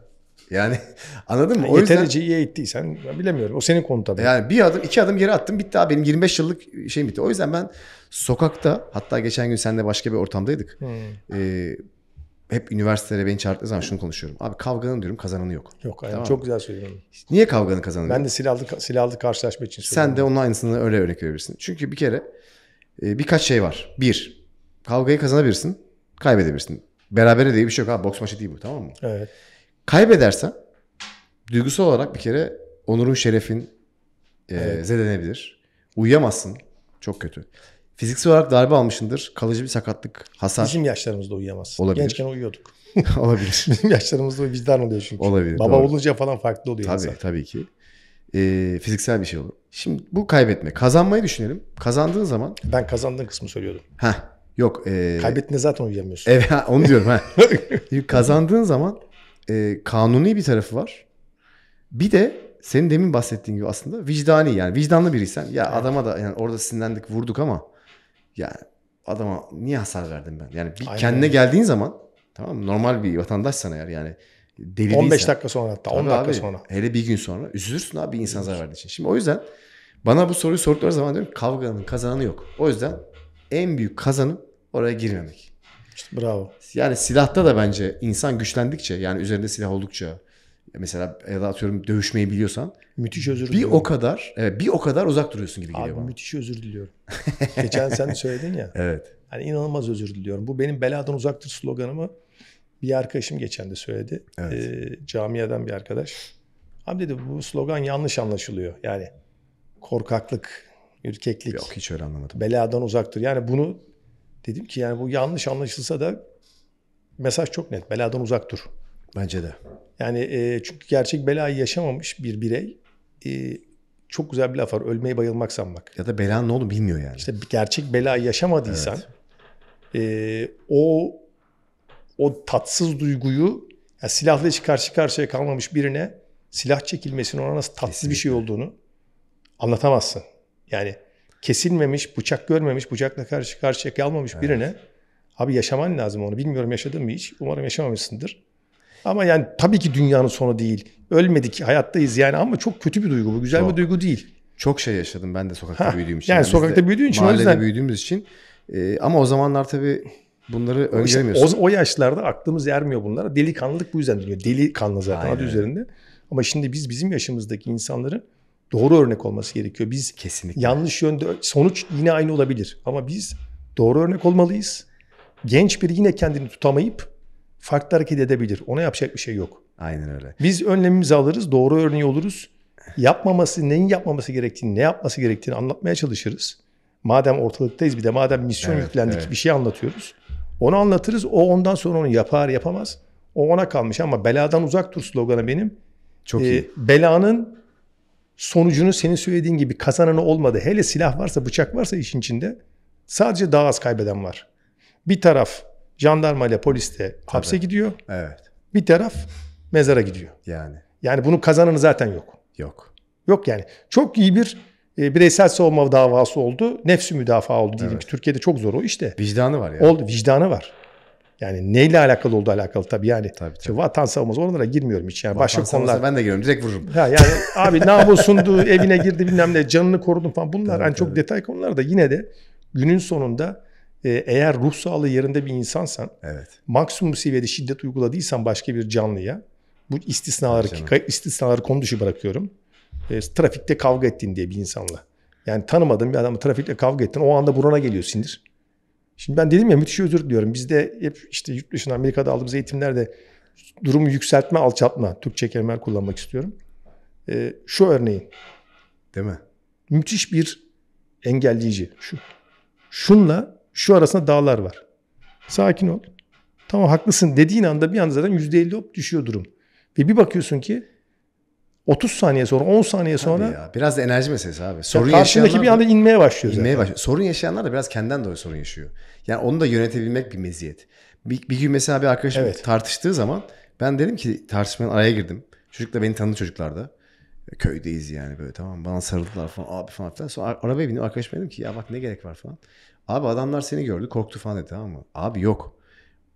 Yani [LAUGHS] anladın mı? O Yeterince yüzden, iyi eğittiysen bilemiyorum. O senin konu tabii. Yani bir adım iki adım geri attım bitti abi. Benim 25 yıllık şeyim bitti. O yüzden ben sokakta hatta geçen gün seninle başka bir ortamdaydık. Hmm. Ee, hep üniversitelere beni çağırdığı zaman şunu konuşuyorum. Abi kavganın diyorum kazananı yok. Yok aynen. Tamam. Çok güzel söyledin. Niye kavganın kazananı Ben de silahlı, silahlı karşılaşma için söylüyorum. Sen de onun aynısını öyle örnek verebilirsin. Çünkü bir kere e, birkaç şey var. Bir, kavgayı kazanabilirsin, kaybedebilirsin. Berabere diye bir şey yok. Abi, boks maçı değil bu tamam mı? Evet. Kaybedersen duygusal olarak bir kere onurun şerefin e, evet. zedelenebilir. Uyuyamazsın. Çok kötü. Fiziksel olarak darbe almışındır. Kalıcı bir sakatlık, hasar. Bizim yaşlarımızda uyuyamazsın. Olabilir. Gençken uyuyorduk. [LAUGHS] Olabilir. Bizim yaşlarımızda vicdan oluyor çünkü. Olabilir. Baba doğru. olunca falan farklı oluyor. Tabii insan. tabii ki. Ee, fiziksel bir şey olur. Şimdi bu kaybetme. Kazanmayı düşünelim. Kazandığın zaman. Ben kazandığın kısmı söylüyordum. Ha Yok. E... Kaybettiğinde zaten uyuyamıyorsun. Evet onu diyorum. ha. [LAUGHS] Kazandığın zaman e, kanuni bir tarafı var. Bir de senin demin bahsettiğin gibi aslında vicdani yani vicdanlı biriysen ya evet. adama da yani orada sinirlendik vurduk ama ya adama niye hasar verdim ben? Yani bir Aynen. kendine geldiğin zaman tamam normal bir vatandaşsan eğer yani deli 15 değilsen, dakika sonra hatta 10 dakika abi, sonra. Hele bir gün sonra üzülürsün abi bir insan zarar verdiği için. Şimdi o yüzden bana bu soruyu sordukları zaman diyorum kavganın kazananı yok. O yüzden en büyük kazanım oraya girmemek yapmıştı. Bravo. Yani silahta da bence insan güçlendikçe yani üzerinde silah oldukça mesela ya da atıyorum dövüşmeyi biliyorsan müthiş özür diliyorum. bir o kadar evet, bir o kadar uzak duruyorsun gibi Abi, geliyor bana. müthiş özür diliyorum. [LAUGHS] Geçen sen söyledin ya. Evet. Hani inanılmaz özür diliyorum. Bu benim beladan uzaktır sloganımı bir arkadaşım geçen de söyledi. Evet. E, camiadan bir arkadaş. Abi dedi bu slogan yanlış anlaşılıyor. Yani korkaklık, ürkeklik. Yok hiç öyle anlamadım. Beladan uzaktır. Yani bunu Dedim ki yani bu yanlış anlaşılsa da mesaj çok net. Beladan uzak dur. Bence de. Yani e, çünkü gerçek belayı yaşamamış bir birey e, çok güzel bir laf var. Ölmeyi bayılmak sanmak. Ya da belanın ne olduğunu bilmiyor yani. İşte gerçek belayı yaşamadıysan evet. e, o o tatsız duyguyu yani silahla hiç karşı karşıya kalmamış birine silah çekilmesinin ona nasıl tatsız Kesinlikle. bir şey olduğunu anlatamazsın. Yani kesilmemiş, bıçak görmemiş, bıçakla karşı karşıya kalmamış evet. birine abi yaşaman lazım onu. Bilmiyorum yaşadın mı hiç? Umarım yaşamamışsındır. Ama yani tabii ki dünyanın sonu değil. Ölmedik, hayattayız yani ama çok kötü bir duygu bu. Güzel çok, bir duygu değil. Çok şey yaşadım ben de sokakta ha, büyüdüğüm için. Yani, yani sokakta büyüdüğün için o yüzden. büyüdüğümüz için. Ee, ama o zamanlar tabii bunları öngöremiyorsun. İşte o, o yaşlarda aklımız yermiyor bunlara. Delikanlılık bu yüzden dönüyor. Delikanlı zaten Aynen. adı üzerinde. Ama şimdi biz bizim yaşımızdaki insanları doğru örnek olması gerekiyor. Biz kesinlikle yanlış yönde sonuç yine aynı olabilir ama biz doğru örnek olmalıyız. Genç biri yine kendini tutamayıp farklı hareket edebilir. Ona yapacak bir şey yok. Aynen öyle. Biz önlemimizi alırız, doğru örneği oluruz. Yapmaması, neyin yapmaması gerektiğini, ne yapması gerektiğini anlatmaya çalışırız. Madem ortalıktayız bir de madem misyon evet, yüklendik evet. bir şey anlatıyoruz. Onu anlatırız. O ondan sonra onu yapar yapamaz. O ona kalmış ama beladan uzak dur sloganı benim. Çok ee, iyi. Belanın sonucunu senin söylediğin gibi kazananı olmadı. Hele silah varsa, bıçak varsa işin içinde sadece daha az kaybeden var. Bir taraf jandarma ile polis de hapse Tabii. gidiyor. Evet. Bir taraf mezara gidiyor. Yani. Yani bunun kazananı zaten yok. Yok. Yok yani. Çok iyi bir e, bireysel savunma davası oldu. Nefsi müdafaa oldu diyelim evet. ki Türkiye'de çok zor o işte. Vicdanı var yani. Oldu, vicdanı var. Yani neyle alakalı oldu alakalı tabii yani. Tabii, tabii. vatan savunması onlara girmiyorum hiç yani. Vatan Başka konular. ben de giriyorum direkt vururum. Ha, yani [LAUGHS] abi namusundu, evine girdi bilmem ne, canını korudum falan. Bunlar tabii, hani tabii. çok detay konular da yine de günün sonunda e, eğer ruh sağlığı yerinde bir insansan, evet. maksimum seviyede şiddet uyguladıysan başka bir canlıya, bu istisnaları istisnaları konu dışı bırakıyorum. E, trafikte kavga ettin diye bir insanla. Yani tanımadığın bir adamı trafikte kavga ettin. O anda burana geliyor sinir. Şimdi ben dedim ya müthiş özür diliyorum. Bizde hep işte yurt dışında Amerika'da aldığımız eğitimlerde durumu yükseltme, alçaltma. Türkçe kelimeler kullanmak istiyorum. Ee, şu örneği, Değil mi? Müthiş bir engelleyici. Şu. Şunla şu arasında dağlar var. Sakin ol. Tamam haklısın dediğin anda bir anda zaten %50 hop düşüyor durum. Ve bir bakıyorsun ki 30 saniye sonra 10 saniye sonra. ya, biraz da enerji meselesi abi. Sorun ya karşındaki bir anda inmeye başlıyor inmeye zaten. Başlıyor. Sorun yaşayanlar da biraz kendinden dolayı sorun yaşıyor. Yani onu da yönetebilmek bir meziyet. Bir, bir gün mesela bir arkadaşım evet. tartıştığı zaman ben dedim ki tartışmanın araya girdim. Çocuk da beni tanıdı çocuklarda. E, köydeyiz yani böyle tamam bana sarıldılar falan abi falan filan. Sonra arabaya bindim arkadaşım dedim ki ya bak ne gerek var falan. Abi adamlar seni gördü korktu falan dedi tamam mı? Abi yok.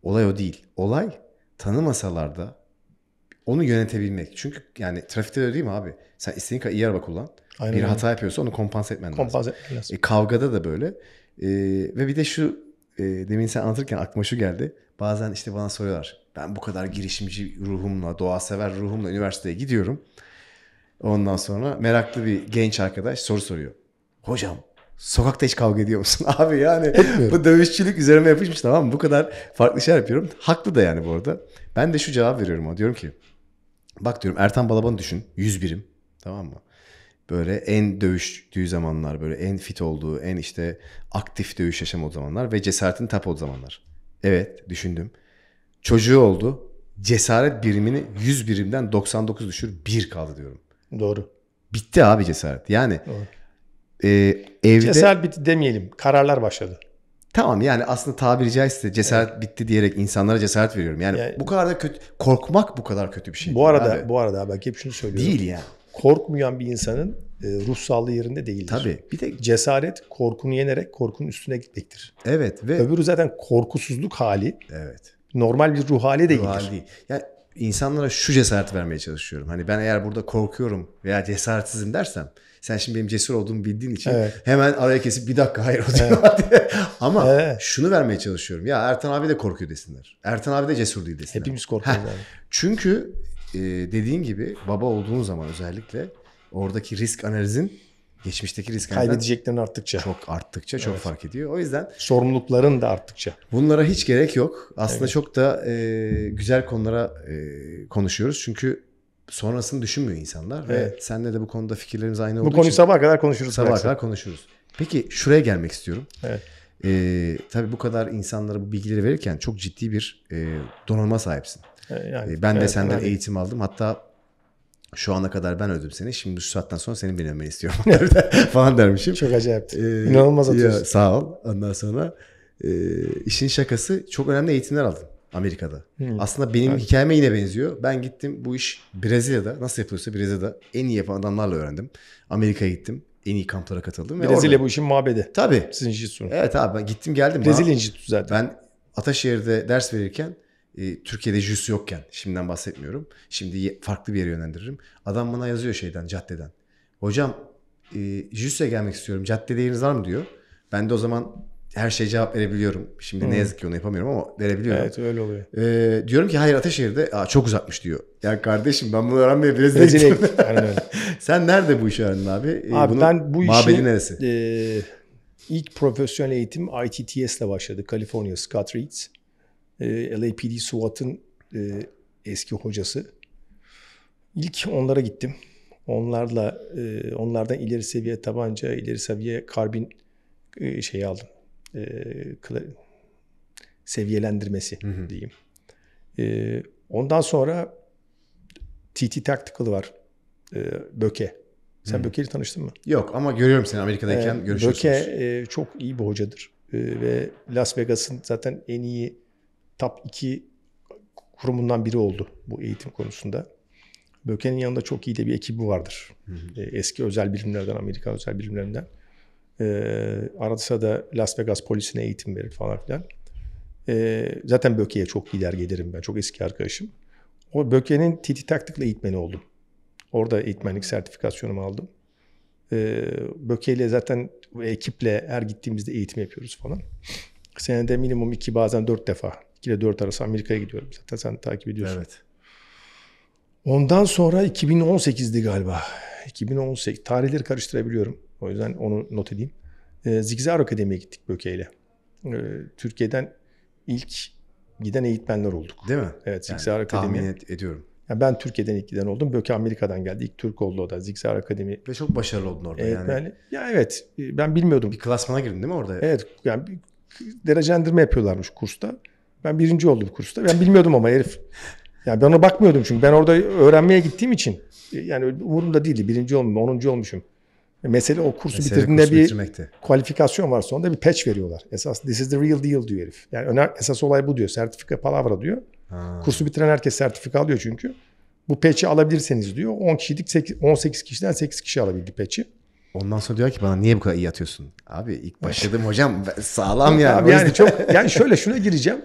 Olay o değil. Olay tanımasalarda onu yönetebilmek. Çünkü yani trafikte de değil mi abi? Sen istediğin kadar iyi araba kullan. Aynen bir hata yapıyorsa onu kompanse etmen lazım. Kompanse etmen lazım. E, kavgada da böyle. E, ve bir de şu e, demin sen anlatırken aklıma şu geldi. Bazen işte bana soruyorlar. Ben bu kadar girişimci ruhumla, doğa sever ruhumla üniversiteye gidiyorum. Ondan sonra meraklı bir genç arkadaş soru soruyor. Hocam sokakta hiç kavga ediyor musun? [LAUGHS] Abi yani bu dövüşçülük üzerime yapışmış tamam mı? Bu kadar farklı şeyler yapıyorum. Haklı da yani bu arada. Ben de şu cevap veriyorum ona. Diyorum ki Bak diyorum Ertan Balaban'ı düşün. 101'im Tamam mı? Böyle en dövüştüğü zamanlar, böyle en fit olduğu, en işte aktif dövüş yaşam o zamanlar ve cesaretin tap o zamanlar. Evet, düşündüm. Çocuğu oldu. Cesaret birimini 100 birimden 99 düşür, 1 kaldı diyorum. Doğru. Bitti abi cesaret. Yani Doğru. E, evde... Cesaret bitti demeyelim. Kararlar başladı. Tamam yani aslında tabiri caizse cesaret evet. bitti diyerek insanlara cesaret veriyorum. Yani, yani bu kadar da kötü korkmak bu kadar kötü bir şey. Bu arada abi. bu arada belki hep şunu söylüyorum. Değil yani. Korkmayan bir insanın e, ruhsallığı yerinde değildir. Tabii. Bir de cesaret korkunu yenerek korkunun üstüne gitmektir. Evet ve öbürü zaten korkusuzluk hali. Evet. Normal bir ruh hali değildir. Ruh hali değil. Yani insanlara şu cesaret vermeye çalışıyorum. Hani ben eğer burada korkuyorum veya cesaretsizim dersem sen şimdi benim cesur olduğumu bildiğin için evet. hemen araya kesip bir dakika hayır o diyorlar evet. [LAUGHS] Ama evet. şunu vermeye çalışıyorum. Ya Ertan abi de korkuyor desinler. Ertan abi de cesur değil desinler. Hepimiz korkuyoruz abi. Çünkü e, dediğin gibi baba olduğun zaman özellikle oradaki risk analizin geçmişteki risk kaybedeceklerin arttıkça çok arttıkça çok evet. fark ediyor. O yüzden sorumlulukların da arttıkça. Bunlara hiç gerek yok. Aslında evet. çok da e, güzel konulara e, konuşuyoruz. Çünkü sonrasını düşünmüyor insanlar evet. ve senle de bu konuda fikirlerimiz aynı bu olduğu Bu konuyu sabah kadar konuşuruz. Sabah kadar konuşuruz. Peki şuraya gelmek istiyorum. Evet. Ee, tabii bu kadar insanlara bu bilgileri verirken çok ciddi bir e, donanıma sahipsin. E, yani, ee, ben evet, de senden yani. eğitim aldım. Hatta şu ana kadar ben öldüm seni. Şimdi şu saatten sonra senin beni övmeni istiyorum [LAUGHS] falan dermişim. Çok acayip. Ee, İnanılmaz atıyorsun. Ya, sağ ol. Ondan sonra e, işin şakası çok önemli eğitimler aldım. Amerika'da. Hmm. Aslında benim evet. hikayeme yine benziyor. Ben gittim bu iş Brezilya'da nasıl yapılıyorsa Brezilya'da en iyi yapan adamlarla öğrendim. Amerika'ya gittim. En iyi kamplara katıldım. Brezilya orada... bu işin mabedi. Tabii. Sizin jitsu. Evet abi ben gittim geldim. Brezilya jitsu zaten. Ben Ataşehir'de ders verirken e, Türkiye'de jitsu yokken şimdiden bahsetmiyorum. Şimdi farklı bir yere yönlendiririm. Adam bana yazıyor şeyden caddeden. Hocam e, jitsu'ya gelmek istiyorum. Caddede yeriniz var mı diyor. Ben de o zaman her şeye cevap verebiliyorum. Şimdi hmm. ne yazık ki onu yapamıyorum ama verebiliyorum. Evet öyle oluyor. Ee, diyorum ki hayır Ateşehir'de aa, çok uzakmış diyor. Yani kardeşim ben bunu öğrenmeye Brezilya'ya Aynen öyle. [LAUGHS] Sen nerede bu işi öğrendin abi? Ee, abi bunun ben bu işi... neresi? E, ilk profesyonel eğitim ITTS ile başladı. California Scott Reed. E, LAPD SWAT'ın e, eski hocası. İlk onlara gittim. Onlarla e, onlardan ileri seviye tabanca, ileri seviye karbin e, şeyi aldım e, seviyelendirmesi hı hı. diyeyim. E, ondan sonra TT Tactical var. E, Böke. Sen hmm. Böke'yle tanıştın mı? Yok ama görüyorum seni Amerika'dayken ee, görüşüyorsunuz. Böke e, çok iyi bir hocadır. E, ve Las Vegas'ın zaten en iyi top 2 kurumundan biri oldu bu eğitim konusunda. Böke'nin yanında çok iyi de bir ekibi vardır. Hmm. E, eski özel bilimlerden, Amerika özel bilimlerinden. E, ee, arasa da Las Vegas polisine eğitim verir falan filan. E, zaten Böke'ye çok gider gelirim ben. Çok eski arkadaşım. O Böke'nin TT Taktik'le eğitmeni oldum. Orada eğitmenlik sertifikasyonumu aldım. E, Böke'yle zaten ekiple her gittiğimizde eğitim yapıyoruz falan. Senede minimum iki bazen dört defa. 2 ile 4 arası Amerika'ya gidiyorum. Zaten sen takip ediyorsun. Evet. Ondan sonra 2018'di galiba. 2018. Tarihleri karıştırabiliyorum. O yüzden onu not edeyim. E, ee, Zigzar Akademi'ye gittik Böke'yle. E, Türkiye'den ilk giden eğitmenler olduk. Değil mi? Evet Zigzag yani, Akademi'ye. Tahmin ed- ediyorum. Yani ben Türkiye'den ilk giden oldum. Böke Amerika'dan geldi. İlk Türk oldu o da. Zigzag Akademi. Ve çok başarılı oldun orada evet, yani. yani. Ya evet. E, ben bilmiyordum. Bir klasmana girdin değil mi orada? Evet. Yani bir derecelendirme yapıyorlarmış kursta. Ben birinci oldum kursta. Ben bilmiyordum ama herif. Yani ben ona bakmıyordum çünkü. Ben orada öğrenmeye gittiğim için. E, yani umurumda değildi. Birinci olmuşum, onuncu olmuşum. Mesele o kursu bitirdiğinde bir bitirmekti. kualifikasyon var sonunda bir patch veriyorlar. Esas this is the real deal diyor herif. Yani öner, esas olay bu diyor. Sertifika palavra diyor. Ha. Kursu bitiren herkes sertifika alıyor çünkü. Bu patch'i alabilirseniz diyor. 10 kişilik 8, 18 kişiden 8 kişi alabildi patch'i. Ondan sonra diyor ki bana niye bu kadar iyi atıyorsun? Abi ilk başladım hocam sağlam ya. Yani. yani çok [LAUGHS] yani şöyle şuna gireceğim.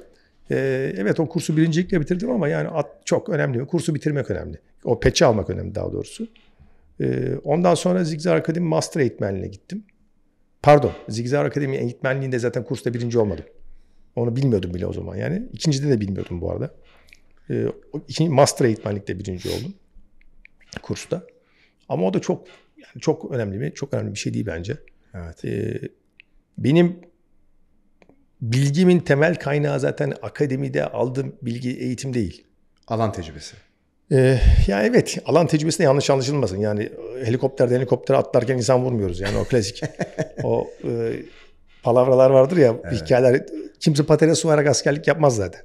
Ee, evet o kursu birincilikle bitirdim ama yani at, çok önemli. Kursu bitirmek önemli. O peçi almak önemli daha doğrusu. Ee, ondan sonra Zigzag Akademi Master Eğitmenliğine gittim. Pardon, Zigzag Akademi Eğitmenliğinde zaten kursta birinci olmadım. Onu bilmiyordum bile o zaman yani. İkincide de bilmiyordum bu arada. E, ee, ikinci, master Eğitmenlikte birinci oldum kursta. Ama o da çok yani çok önemli mi? Çok önemli bir şey değil bence. Evet. E, benim bilgimin temel kaynağı zaten akademide aldığım bilgi eğitim değil. Alan tecrübesi. Ee, ya evet alan tecrübesinde yanlış anlaşılmasın. Yani e, helikopterde helikoptere atlarken insan vurmuyoruz. Yani o klasik [LAUGHS] o e, palavralar vardır ya evet. hikayeler. Kimse patene sunarak askerlik yapmaz zaten.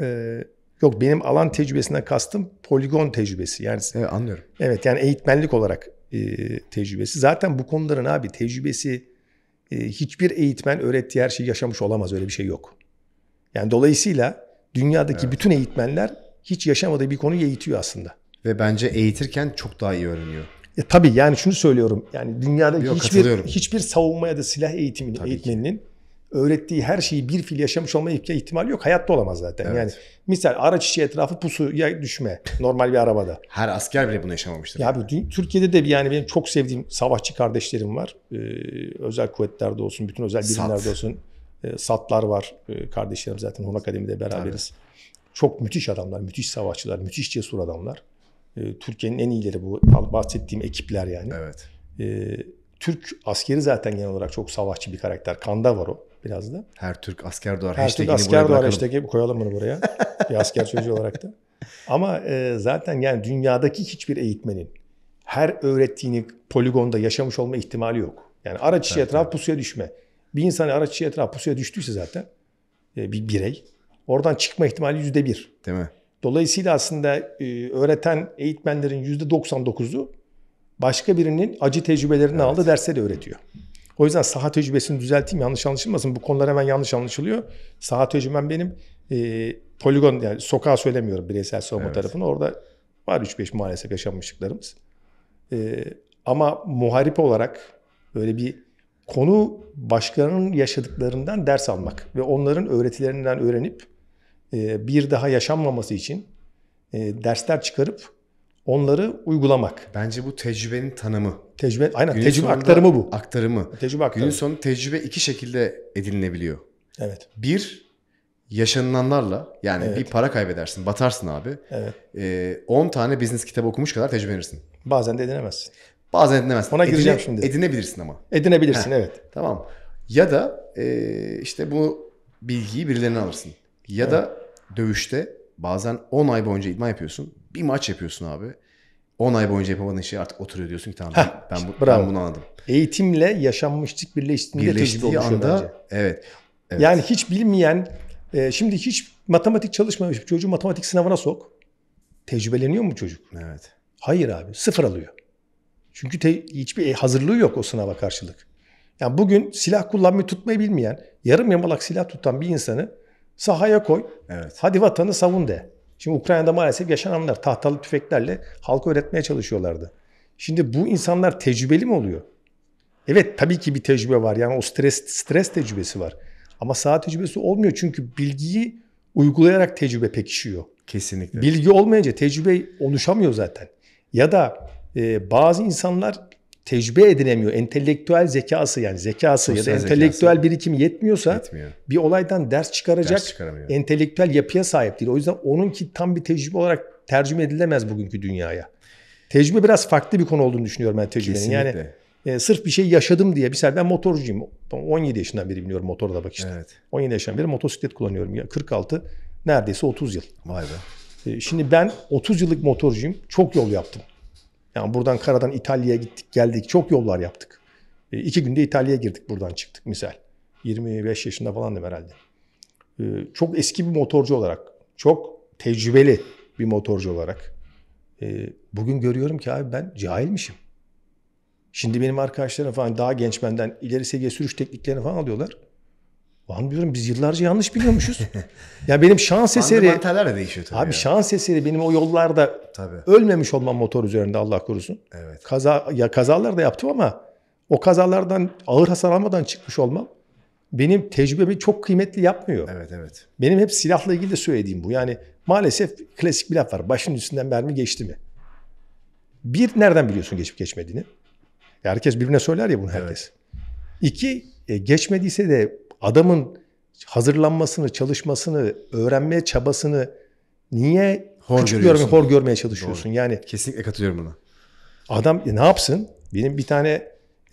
Ee, yok benim alan tecrübesinden kastım poligon tecrübesi. Yani evet, anlıyorum. Evet yani eğitmenlik olarak e, tecrübesi. Zaten bu konuların abi tecrübesi e, hiçbir eğitmen öğrettiği her şeyi yaşamış olamaz. Öyle bir şey yok. Yani dolayısıyla dünyadaki evet. bütün eğitmenler hiç yaşamadığı bir konuyu eğitiyor aslında. Ve bence eğitirken çok daha iyi öğreniyor. E, tabii yani şunu söylüyorum. Yani dünyada Yok, hiçbir hiçbir savunmaya da silah eğitiminin, tabii eğitmeninin ki. öğrettiği her şeyi bir fil yaşamış olma ihtimali yok. Hayatta olamaz zaten. Evet. Yani misal araç içi etrafı pusuya düşme [LAUGHS] normal bir arabada. her asker bile bunu yaşamamıştır. Ya abi, Türkiye'de de bir yani benim çok sevdiğim savaşçı kardeşlerim var. Ee, özel kuvvetlerde olsun, bütün özel birimlerde Sat. olsun. Ee, satlar var. Ee, kardeşlerim zaten Hun Akademi'de beraberiz. Tabii. Çok müthiş adamlar, müthiş savaşçılar, müthiş cesur adamlar. Ee, Türkiye'nin en iyileri bu bahsettiğim ekipler yani. Evet. E, Türk askeri zaten genel olarak çok savaşçı bir karakter. Kanda var o biraz da. Her Türk asker doğar. Her Türk asker doğar hashtag'i koyalım bunu buraya. bir asker çocuğu olarak da. Ama e, zaten yani dünyadaki hiçbir eğitmenin her öğrettiğini poligonda yaşamış olma ihtimali yok. Yani araç içi etraf pusuya düşme. Bir insan araç içi etraf pusuya düştüyse zaten e, bir birey Oradan çıkma ihtimali yüzde bir. Değil mi? Dolayısıyla aslında e, öğreten eğitmenlerin yüzde 99'u başka birinin acı tecrübelerini evet. aldı dersleri öğretiyor. O yüzden saha tecrübesini düzelteyim yanlış anlaşılmasın. Bu konular hemen yanlış anlaşılıyor. Saha tecrübem benim e, poligon yani sokağa söylemiyorum bireysel savunma evet. tarafını. Orada var 3-5 maalesef yaşanmışlıklarımız. E, ama muharip olarak böyle bir konu başkalarının yaşadıklarından ders almak ve onların öğretilerinden öğrenip e, bir daha yaşanmaması için e, dersler çıkarıp onları uygulamak. Bence bu tecrübenin tanımı. Tecrübe, aynen Günün tecrübe aktarımı bu. Aktarımı. Tecrübe aktarımı. Günün sonu tecrübe iki şekilde edinilebiliyor. Evet. Bir, yaşanılanlarla yani evet. bir para kaybedersin, batarsın abi. Evet. 10 ee, tane business kitabı okumuş kadar tecrübelenirsin. Bazen de edinemezsin. Bazen edinemezsin. Ona Edine, gireceğim şimdi. Edinebilirsin ama. Edinebilirsin Heh. evet. Tamam. Ya da e, işte bu bilgiyi birilerine alırsın. Ya evet. da dövüşte bazen 10 ay boyunca idman yapıyorsun. Bir maç yapıyorsun abi. 10 ay boyunca yapamadığın şey artık oturuyor diyorsun ki tamam Heh, ben, bu, bravo. ben bunu anladım. Eğitimle yaşanmışlık birleştiğinde Birleştiği anda bence. evet, evet. Yani hiç bilmeyen e, şimdi hiç matematik çalışmamış bir çocuğu matematik sınavına sok. Tecrübeleniyor mu çocuk? Evet. Hayır abi sıfır alıyor. Çünkü te, hiçbir e, hazırlığı yok o sınava karşılık. Yani bugün silah kullanmayı tutmayı bilmeyen, yarım yamalak silah tutan bir insanı Sahaya koy. Evet. Hadi vatanı savun de. Şimdi Ukrayna'da maalesef yaşananlar tahtalı tüfeklerle halkı öğretmeye çalışıyorlardı. Şimdi bu insanlar tecrübeli mi oluyor? Evet tabii ki bir tecrübe var. Yani o stres stres tecrübesi var. Ama saha tecrübesi olmuyor çünkü bilgiyi uygulayarak tecrübe pekişiyor. Kesinlikle. Bilgi olmayınca tecrübe oluşamıyor zaten. Ya da e, bazı insanlar tecrübe edinemiyor. Entelektüel zekası yani zekası Sosyal ya da entelektüel zekası. birikim yetmiyorsa Yetmiyor. bir olaydan ders çıkaracak ders entelektüel yapıya sahip değil. O yüzden onunki tam bir tecrübe olarak tercüme edilemez bugünkü dünyaya. Tecrübe biraz farklı bir konu olduğunu düşünüyorum ben tecrübenin. Kesinlikle. Yani e, sırf bir şey yaşadım diye. Mesela ben motorcuyum. 17 yaşından beri biliyorum motorda bak işte. Evet. 17 yaşından beri motosiklet kullanıyorum. Ya 46 neredeyse 30 yıl. Vay be. E, şimdi ben 30 yıllık motorcuyum. Çok yol yaptım. Yani buradan karadan İtalya'ya gittik geldik. Çok yollar yaptık. E, iki günde İtalya'ya girdik buradan çıktık misal. 25 yaşında falandım herhalde. E, çok eski bir motorcu olarak, çok tecrübeli bir motorcu olarak. E, bugün görüyorum ki abi ben cahilmişim. Şimdi benim arkadaşlarım falan daha genç benden ileri seviye sürüş tekniklerini falan alıyorlar. Lan diyorum biz yıllarca yanlış biliyormuşuz. ya benim şans eseri... Mantarlar da değişiyor tabii. Abi ya. şans eseri benim o yollarda tabii. ölmemiş olmam motor üzerinde Allah korusun. Evet. Kaza, ya kazalar da yaptım ama o kazalardan ağır hasar almadan çıkmış olmam benim tecrübemi çok kıymetli yapmıyor. Evet evet. Benim hep silahla ilgili de söylediğim bu. Yani maalesef klasik bir laf var. Başın üstünden mermi geçti mi? Bir, nereden biliyorsun geçip geçmediğini? Herkes birbirine söyler ya bunu herkes. Evet. İki, e, geçmediyse de adamın hazırlanmasını, çalışmasını, öğrenmeye çabasını niye hor küçük görme, hor görmeye çalışıyorsun? Doğru. Yani kesinlikle katılıyorum buna. Adam e, ne yapsın? Benim bir tane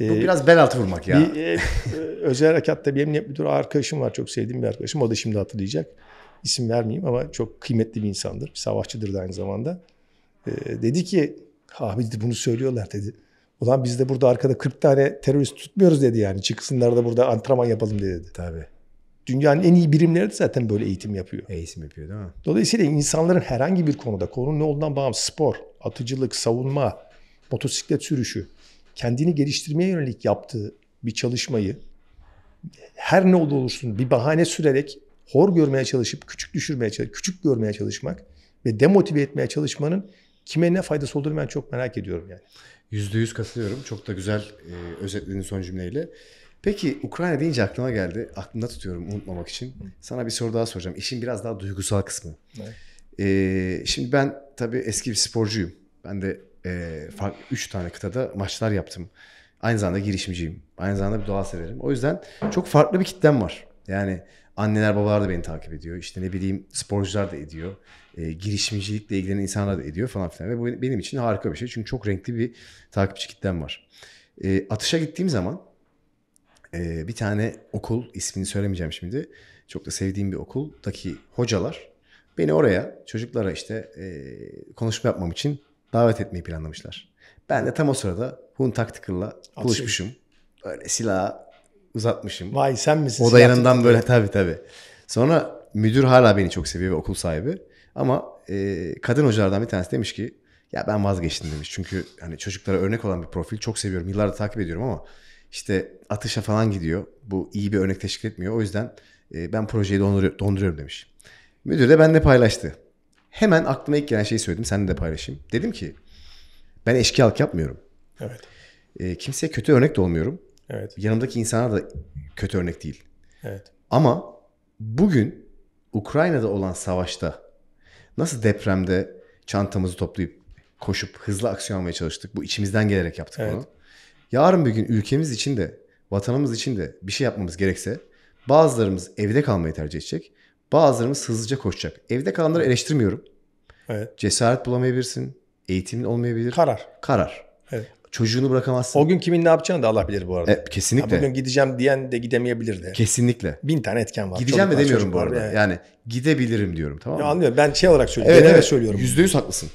e, bu biraz bel altı vurmak ya. Bir, e, e, özel harekatta bir emniyet müdürü arkadaşım var. Çok sevdiğim bir arkadaşım. O da şimdi hatırlayacak. İsim vermeyeyim ama çok kıymetli bir insandır. Bir savaşçıdır da aynı zamanda. E, dedi ki abi dedi bunu söylüyorlar dedi. Ulan biz de burada arkada 40 tane terörist tutmuyoruz dedi yani. Çıksınlar da burada antrenman yapalım dedi. Tabii. Dünyanın en iyi birimleri de zaten böyle eğitim yapıyor. Eğitim yapıyor değil mi? Dolayısıyla insanların herhangi bir konuda, konunun ne olduğundan bağımsız spor, atıcılık, savunma, motosiklet sürüşü, kendini geliştirmeye yönelik yaptığı bir çalışmayı her ne oldu olursun bir bahane sürerek hor görmeye çalışıp küçük düşürmeye çalışıp küçük görmeye çalışmak ve demotive etmeye çalışmanın kime ne faydası olduğunu ben çok merak ediyorum yani. Yüzde yüz katılıyorum. Çok da güzel e, özetledin son cümleyle. Peki Ukrayna deyince aklıma geldi. Aklımda tutuyorum unutmamak için. Sana bir soru daha soracağım. İşin biraz daha duygusal kısmı. Evet. E, şimdi ben tabii eski bir sporcuyum. Ben de e, farklı, üç tane kıtada maçlar yaptım. Aynı zamanda girişimciyim. Aynı zamanda bir doğa severim. O yüzden çok farklı bir kitlem var. Yani Anneler babalar da beni takip ediyor. İşte ne bileyim sporcular da ediyor. E, girişimcilikle ilgilenen insanlar da ediyor falan filan. Ve bu benim için harika bir şey. Çünkü çok renkli bir takipçi kitlem var. E, atışa gittiğim zaman e, bir tane okul ismini söylemeyeceğim şimdi. Çok da sevdiğim bir okuldaki hocalar beni oraya çocuklara işte e, konuşma yapmam için davet etmeyi planlamışlar. Ben de tam o sırada Hun Tactical'la buluşmuşum. Böyle silah uzatmışım. Vay sen misin? O da yanından böyle tabii tabii. Sonra müdür hala beni çok seviyor ve okul sahibi. Ama e, kadın hocalardan bir tanesi demiş ki ya ben vazgeçtim demiş. Çünkü hani çocuklara örnek olan bir profil çok seviyorum. Yıllardır takip ediyorum ama işte atışa falan gidiyor. Bu iyi bir örnek teşkil etmiyor. O yüzden e, ben projeyi donduruyorum, donduruyorum demiş. Müdür de benimle paylaştı. Hemen aklıma ilk gelen şeyi söyledim. Sen de paylaşayım. Dedim ki ben eşkıyalık yapmıyorum. Evet. E, kimseye kötü örnek de olmuyorum. Evet. Yanımdaki insanlar da kötü örnek değil. Evet. Ama bugün Ukrayna'da olan savaşta nasıl depremde çantamızı toplayıp koşup hızlı aksiyon almaya çalıştık. Bu içimizden gelerek yaptık evet. bunu. Yarın bir gün ülkemiz için de vatanımız için de bir şey yapmamız gerekse bazılarımız evde kalmayı tercih edecek. Bazılarımız hızlıca koşacak. Evde kalanları eleştirmiyorum. Evet. Cesaret bulamayabilirsin. Eğitimli olmayabilir. Karar. Karar. Evet çocuğunu bırakamazsın. O gün kimin ne yapacağını da Allah bilir bu arada. E, kesinlikle. Ha, bugün gideceğim diyen de gidemeyebilir de. Kesinlikle. Bin tane etken var. Gideceğim de demiyorum bu arada. Yani. yani gidebilirim diyorum tamam mı? Ya, anlıyorum ben şey olarak söylüyorum. Evet, evet söylüyorum. Yüzde yüz haklısın.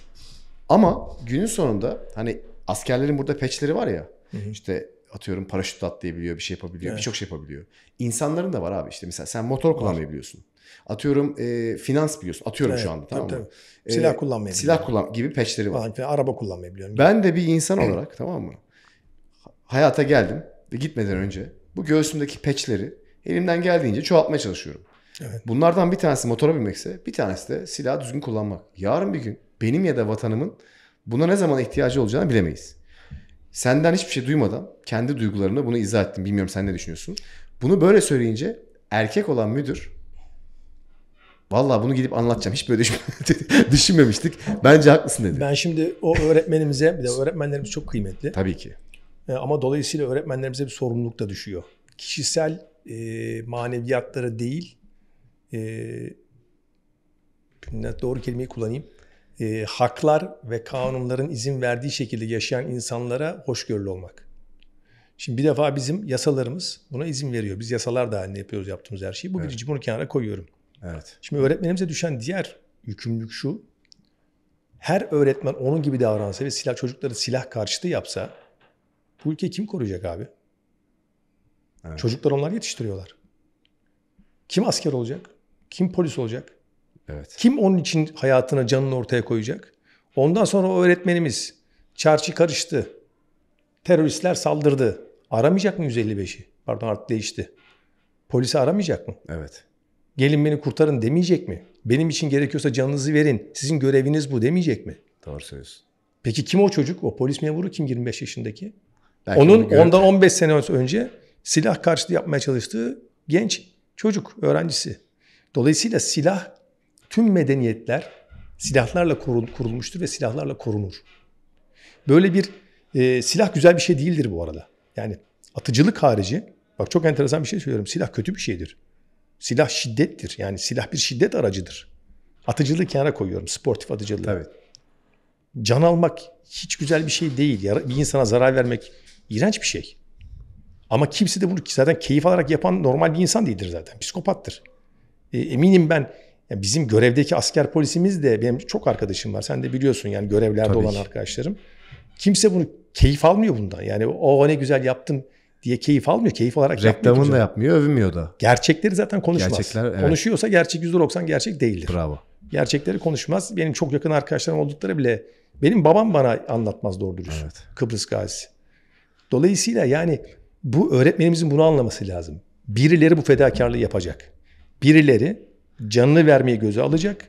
Ama günün sonunda hani askerlerin burada peçleri var ya. Hı-hı. İşte atıyorum paraşüt atlayabiliyor, bir şey yapabiliyor, evet. birçok şey yapabiliyor. İnsanların da var abi işte mesela sen motor kullanmayı biliyorsun. Atıyorum e, finans biliyorsun. Atıyorum evet, şu anda tamam tabii, mı? Tabii. Silah kullanmayı Silah kullan gibi peçleri var. Falan, araba kullanmayı biliyorum. Ben de bir insan olarak tamam mı? Hayata geldim ve gitmeden önce bu göğsümdeki peçleri elimden geldiğince çoğaltmaya çalışıyorum. Evet. Bunlardan bir tanesi motora binmekse bir tanesi de silahı düzgün kullanmak. Yarın bir gün benim ya da vatanımın buna ne zaman ihtiyacı olacağını bilemeyiz. Senden hiçbir şey duymadan kendi duygularını bunu izah ettim. Bilmiyorum sen ne düşünüyorsun. Bunu böyle söyleyince erkek olan müdür Vallahi bunu gidip anlatacağım. Hiç böyle [LAUGHS] düşünmemiştik. Bence haklısın dedi. Ben şimdi o öğretmenimize, bir de öğretmenlerimiz çok kıymetli. Tabii ki. Ee, ama dolayısıyla öğretmenlerimize bir sorumluluk da düşüyor. Kişisel e, maneviyatları değil, e, doğru kelimeyi kullanayım, e, haklar ve kanunların izin verdiği şekilde yaşayan insanlara hoşgörülü olmak. Şimdi bir defa bizim yasalarımız buna izin veriyor. Biz yasalar ne yapıyoruz yaptığımız her şeyi. Bu evet. birinci bunu kenara koyuyorum. Evet. Şimdi öğretmenimize düşen diğer yükümlülük şu. Her öğretmen onun gibi davransa ve silah çocukları silah karşıtı yapsa bu ülke kim koruyacak abi? Evet. Çocuklar onlar yetiştiriyorlar. Kim asker olacak? Kim polis olacak? Evet. Kim onun için hayatını, canını ortaya koyacak? Ondan sonra o öğretmenimiz çarşı karıştı. Teröristler saldırdı. Aramayacak mı 155'i? Pardon artık değişti. Polisi aramayacak mı? Evet gelin beni kurtarın demeyecek mi? Benim için gerekiyorsa canınızı verin. Sizin göreviniz bu demeyecek mi? Doğru söylüyorsun. Peki kim o çocuk? O polis memuru kim 25 yaşındaki? Belki Onun ondan 15 sene önce silah karşıtı yapmaya çalıştığı genç çocuk, öğrencisi. Dolayısıyla silah tüm medeniyetler silahlarla kurulmuştur ve silahlarla korunur. Böyle bir e, silah güzel bir şey değildir bu arada. Yani atıcılık harici, bak çok enteresan bir şey söylüyorum. Silah kötü bir şeydir. Silah şiddettir. Yani silah bir şiddet aracıdır. Atıcılığı kenara koyuyorum. Sportif atıcılığı. Tabii. Can almak hiç güzel bir şey değil. Bir insana zarar vermek iğrenç bir şey. Ama kimse de bunu zaten keyif alarak yapan normal bir insan değildir zaten. Psikopattır. E, eminim ben yani bizim görevdeki asker polisimiz de benim çok arkadaşım var. Sen de biliyorsun yani görevlerde Tabii olan ki. arkadaşlarım. Kimse bunu keyif almıyor bundan. Yani o ne güzel yaptın diye keyif almıyor. Keyif olarak Reklamını da yapmıyor, övünmüyor da. Gerçekleri zaten konuşmaz. Gerçekler, evet. Konuşuyorsa gerçek %90 gerçek değildir. Bravo. Gerçekleri konuşmaz. Benim çok yakın arkadaşlarım oldukları bile benim babam bana anlatmaz doğru dürüst. Evet. Kıbrıs gazisi. Dolayısıyla yani bu öğretmenimizin bunu anlaması lazım. Birileri bu fedakarlığı yapacak. Birileri canını vermeyi göze alacak.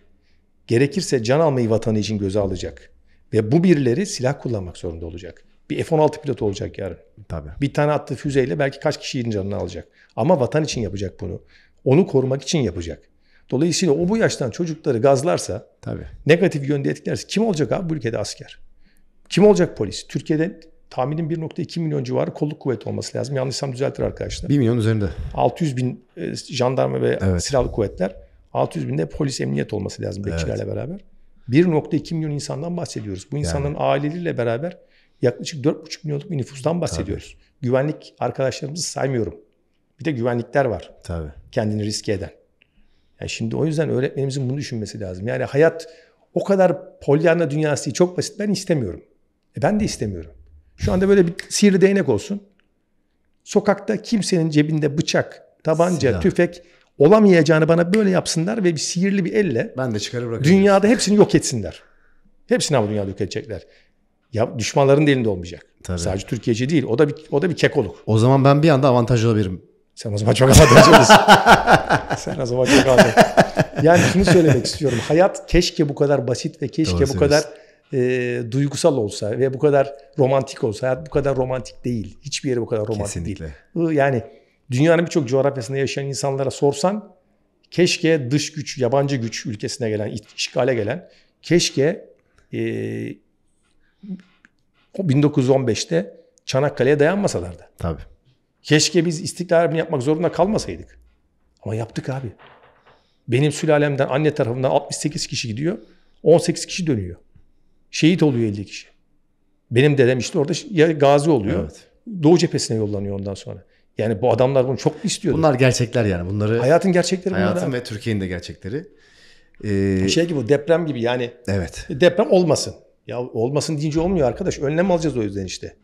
Gerekirse can almayı vatanı için göze alacak. Ve bu birileri silah kullanmak zorunda olacak. Bir F-16 pilotu olacak yarın. Tabii. Bir tane attığı füzeyle belki kaç kişinin canını alacak. Ama vatan için yapacak bunu. Onu korumak için yapacak. Dolayısıyla o bu yaştan çocukları gazlarsa, Tabii. negatif yönde etkilerse kim olacak abi bu ülkede asker? Kim olacak polis? Türkiye'de tahminim 1.2 milyon civarı kolluk kuvveti olması lazım. Yanlışsam düzeltir arkadaşlar. 1 milyon üzerinde. 600 bin e, jandarma ve evet. silahlı kuvvetler. 600 bin binde polis emniyet olması lazım bekçilerle evet. beraber. 1.2 milyon insandan bahsediyoruz. Bu insanların yani. aileleriyle beraber Yaklaşık 4,5 milyonluk bir nüfustan bahsediyoruz. Tabii. Güvenlik arkadaşlarımızı saymıyorum. Bir de güvenlikler var. Tabii. Kendini riske eden. Yani şimdi o yüzden öğretmenimizin bunu düşünmesi lazım. Yani hayat o kadar polyanla dünyası çok basit. Ben istemiyorum. E ben de istemiyorum. Şu anda böyle bir sihirli değnek olsun. Sokakta kimsenin cebinde bıçak, tabanca, Silah. tüfek olamayacağını bana böyle yapsınlar ve bir sihirli bir elle ben de çıkarıp dünyada hepsini yok etsinler. Hepsini bu dünyada yok edecekler ya düşmanların da elinde olmayacak. Tabii. Sadece Türkiye'ci değil. O da bir o da bir kekoluk. O zaman ben bir anda avantaj olabilirim. Sen o zaman çok avantajlısın. [LAUGHS] Sen o zaman çok avantajlısın. Yani şunu söylemek istiyorum. Hayat keşke bu kadar basit ve keşke Doğru bu kadar e, duygusal olsa ve bu kadar romantik olsa. Hayat bu kadar romantik değil. Hiçbir yere bu kadar romantik Kesinlikle. değil. Yani dünyanın birçok coğrafyasında yaşayan insanlara sorsan keşke dış güç, yabancı güç ülkesine gelen, işgale gelen keşke e, 1915'te Çanakkale'ye dayanmasalardı. Tabii. Keşke biz istiklal Harbi'ni yapmak zorunda kalmasaydık. Ama yaptık abi. Benim sülalemden anne tarafından 68 kişi gidiyor. 18 kişi dönüyor. Şehit oluyor 50 kişi. Benim dedem işte orada ya gazi oluyor. Evet. Doğu cephesine yollanıyor ondan sonra. Yani bu adamlar bunu çok istiyordu. Bunlar gerçekler yani. Bunları hayatın gerçekleri hayatın bunlar. Hayatın ve Türkiye'nin de gerçekleri. Ee, şey gibi deprem gibi yani. Evet. Deprem olmasın. Ya olmasın deyince olmuyor arkadaş. Önlem alacağız o yüzden işte.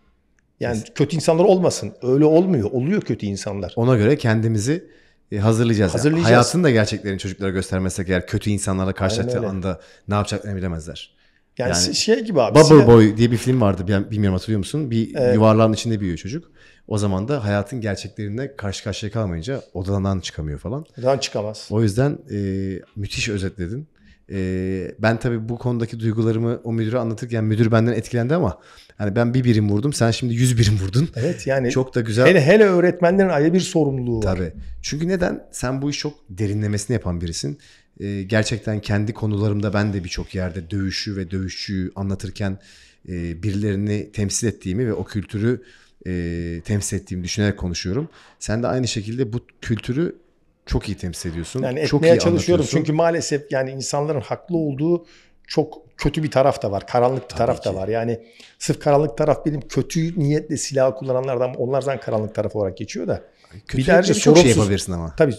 Yani Kesinlikle. kötü insanlar olmasın. Öyle olmuyor. Oluyor kötü insanlar. Ona göre kendimizi e, hazırlayacağız. hazırlayacağız. Yani hayatın da gerçeklerini çocuklara göstermezsek eğer kötü insanlarla karşılaştığı anda ne yapacaklarını bilemezler. Yani, yani şey, şey gibi abi. Bubble ya... Boy diye bir film vardı. Bilmiyorum hatırlıyor musun? Bir evet. yuvarlağın içinde büyüyor çocuk. O zaman da hayatın gerçeklerine karşı karşıya kalmayınca odadan çıkamıyor falan. Odadan çıkamaz. O yüzden e, müthiş özetledin. Ee, ben tabii bu konudaki duygularımı o müdüre anlatırken müdür benden etkilendi ama yani ben bir birim vurdum sen şimdi yüz birim vurdun. Evet yani çok da güzel. Hele hele öğretmenlerin ayrı bir sorumluluğu tabii. var. Tabii. Çünkü neden? Sen bu iş çok derinlemesine yapan birisin. Ee, gerçekten kendi konularımda ben de birçok yerde dövüşü ve dövüşçüyü anlatırken e, birilerini temsil ettiğimi ve o kültürü e, temsil ettiğimi düşünerek konuşuyorum. Sen de aynı şekilde bu kültürü çok iyi temsil ediyorsun. Yani etmeye çok iyi çalışıyorum çünkü maalesef yani insanların haklı olduğu çok kötü bir taraf da var. Karanlık bir Tabii taraf ki. da var. Yani sırf karanlık taraf benim kötü niyetle silah kullananlardan onlardan karanlık taraf olarak geçiyor da. Kötü bir de çok Şey yapabilirsin ama. Tabii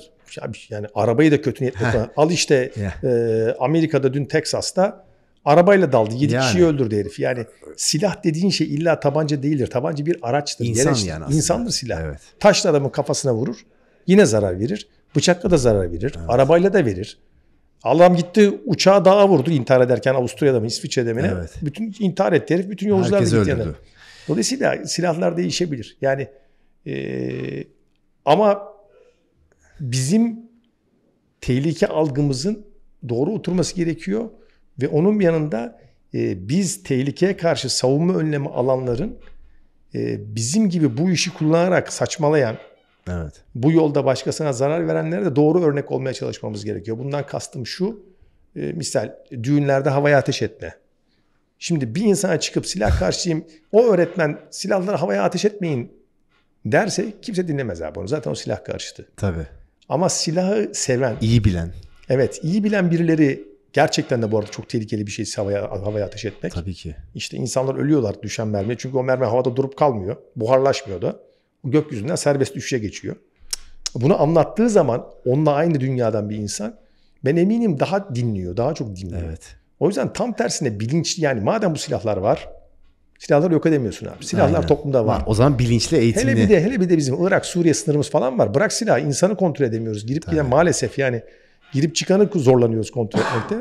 yani arabayı da kötü niyetle Al işte [LAUGHS] e, Amerika'da dün Texas'ta arabayla daldı. 7 yani. kişiyi öldürdü herif. Yani silah dediğin şey illa tabanca değildir. Tabanca bir araçtır. İnsan Gereçtir. yani aslında. İnsandır silah. Evet. Taşla adamın kafasına vurur. Yine zarar verir. Bıçakla da zarar verir. Evet. Arabayla da verir. Allah'ım gitti uçağa dağa vurdu intihar ederken Avusturya'da mı İsviçre'de mi Evet. Bütün intihar etti herif. Bütün yolcular da gitti. Yani. Dolayısıyla silahlar değişebilir. Yani e, ama bizim tehlike algımızın doğru oturması gerekiyor ve onun yanında e, biz tehlikeye karşı savunma önlemi alanların e, bizim gibi bu işi kullanarak saçmalayan Evet. Bu yolda başkasına zarar verenlere de doğru örnek olmaya çalışmamız gerekiyor. Bundan kastım şu. E, misal düğünlerde havaya ateş etme. Şimdi bir insana çıkıp silah [LAUGHS] karşıyım o öğretmen silahları havaya ateş etmeyin derse kimse dinlemez abi onu. Zaten o silah karşıtı. Tabii. Ama silahı seven. iyi bilen. Evet iyi bilen birileri gerçekten de bu arada çok tehlikeli bir şey havaya, havaya ateş etmek. Tabii ki. İşte insanlar ölüyorlar düşen mermiye. Çünkü o mermi havada durup kalmıyor. Buharlaşmıyor da gökyüzünden serbest düşüşe geçiyor. Bunu anlattığı zaman onunla aynı dünyadan bir insan ben eminim daha dinliyor, daha çok dinliyor. Evet. O yüzden tam tersine bilinçli yani madem bu silahlar var Silahları yok edemiyorsun abi. Silahlar Aynen. toplumda var. O zaman bilinçli eğitimli. Hele bir de hele bir de bizim Irak, Suriye sınırımız falan var. Bırak silahı insanı kontrol edemiyoruz. Girip Tabii. giden maalesef yani girip çıkanı zorlanıyoruz kontrol etmekte.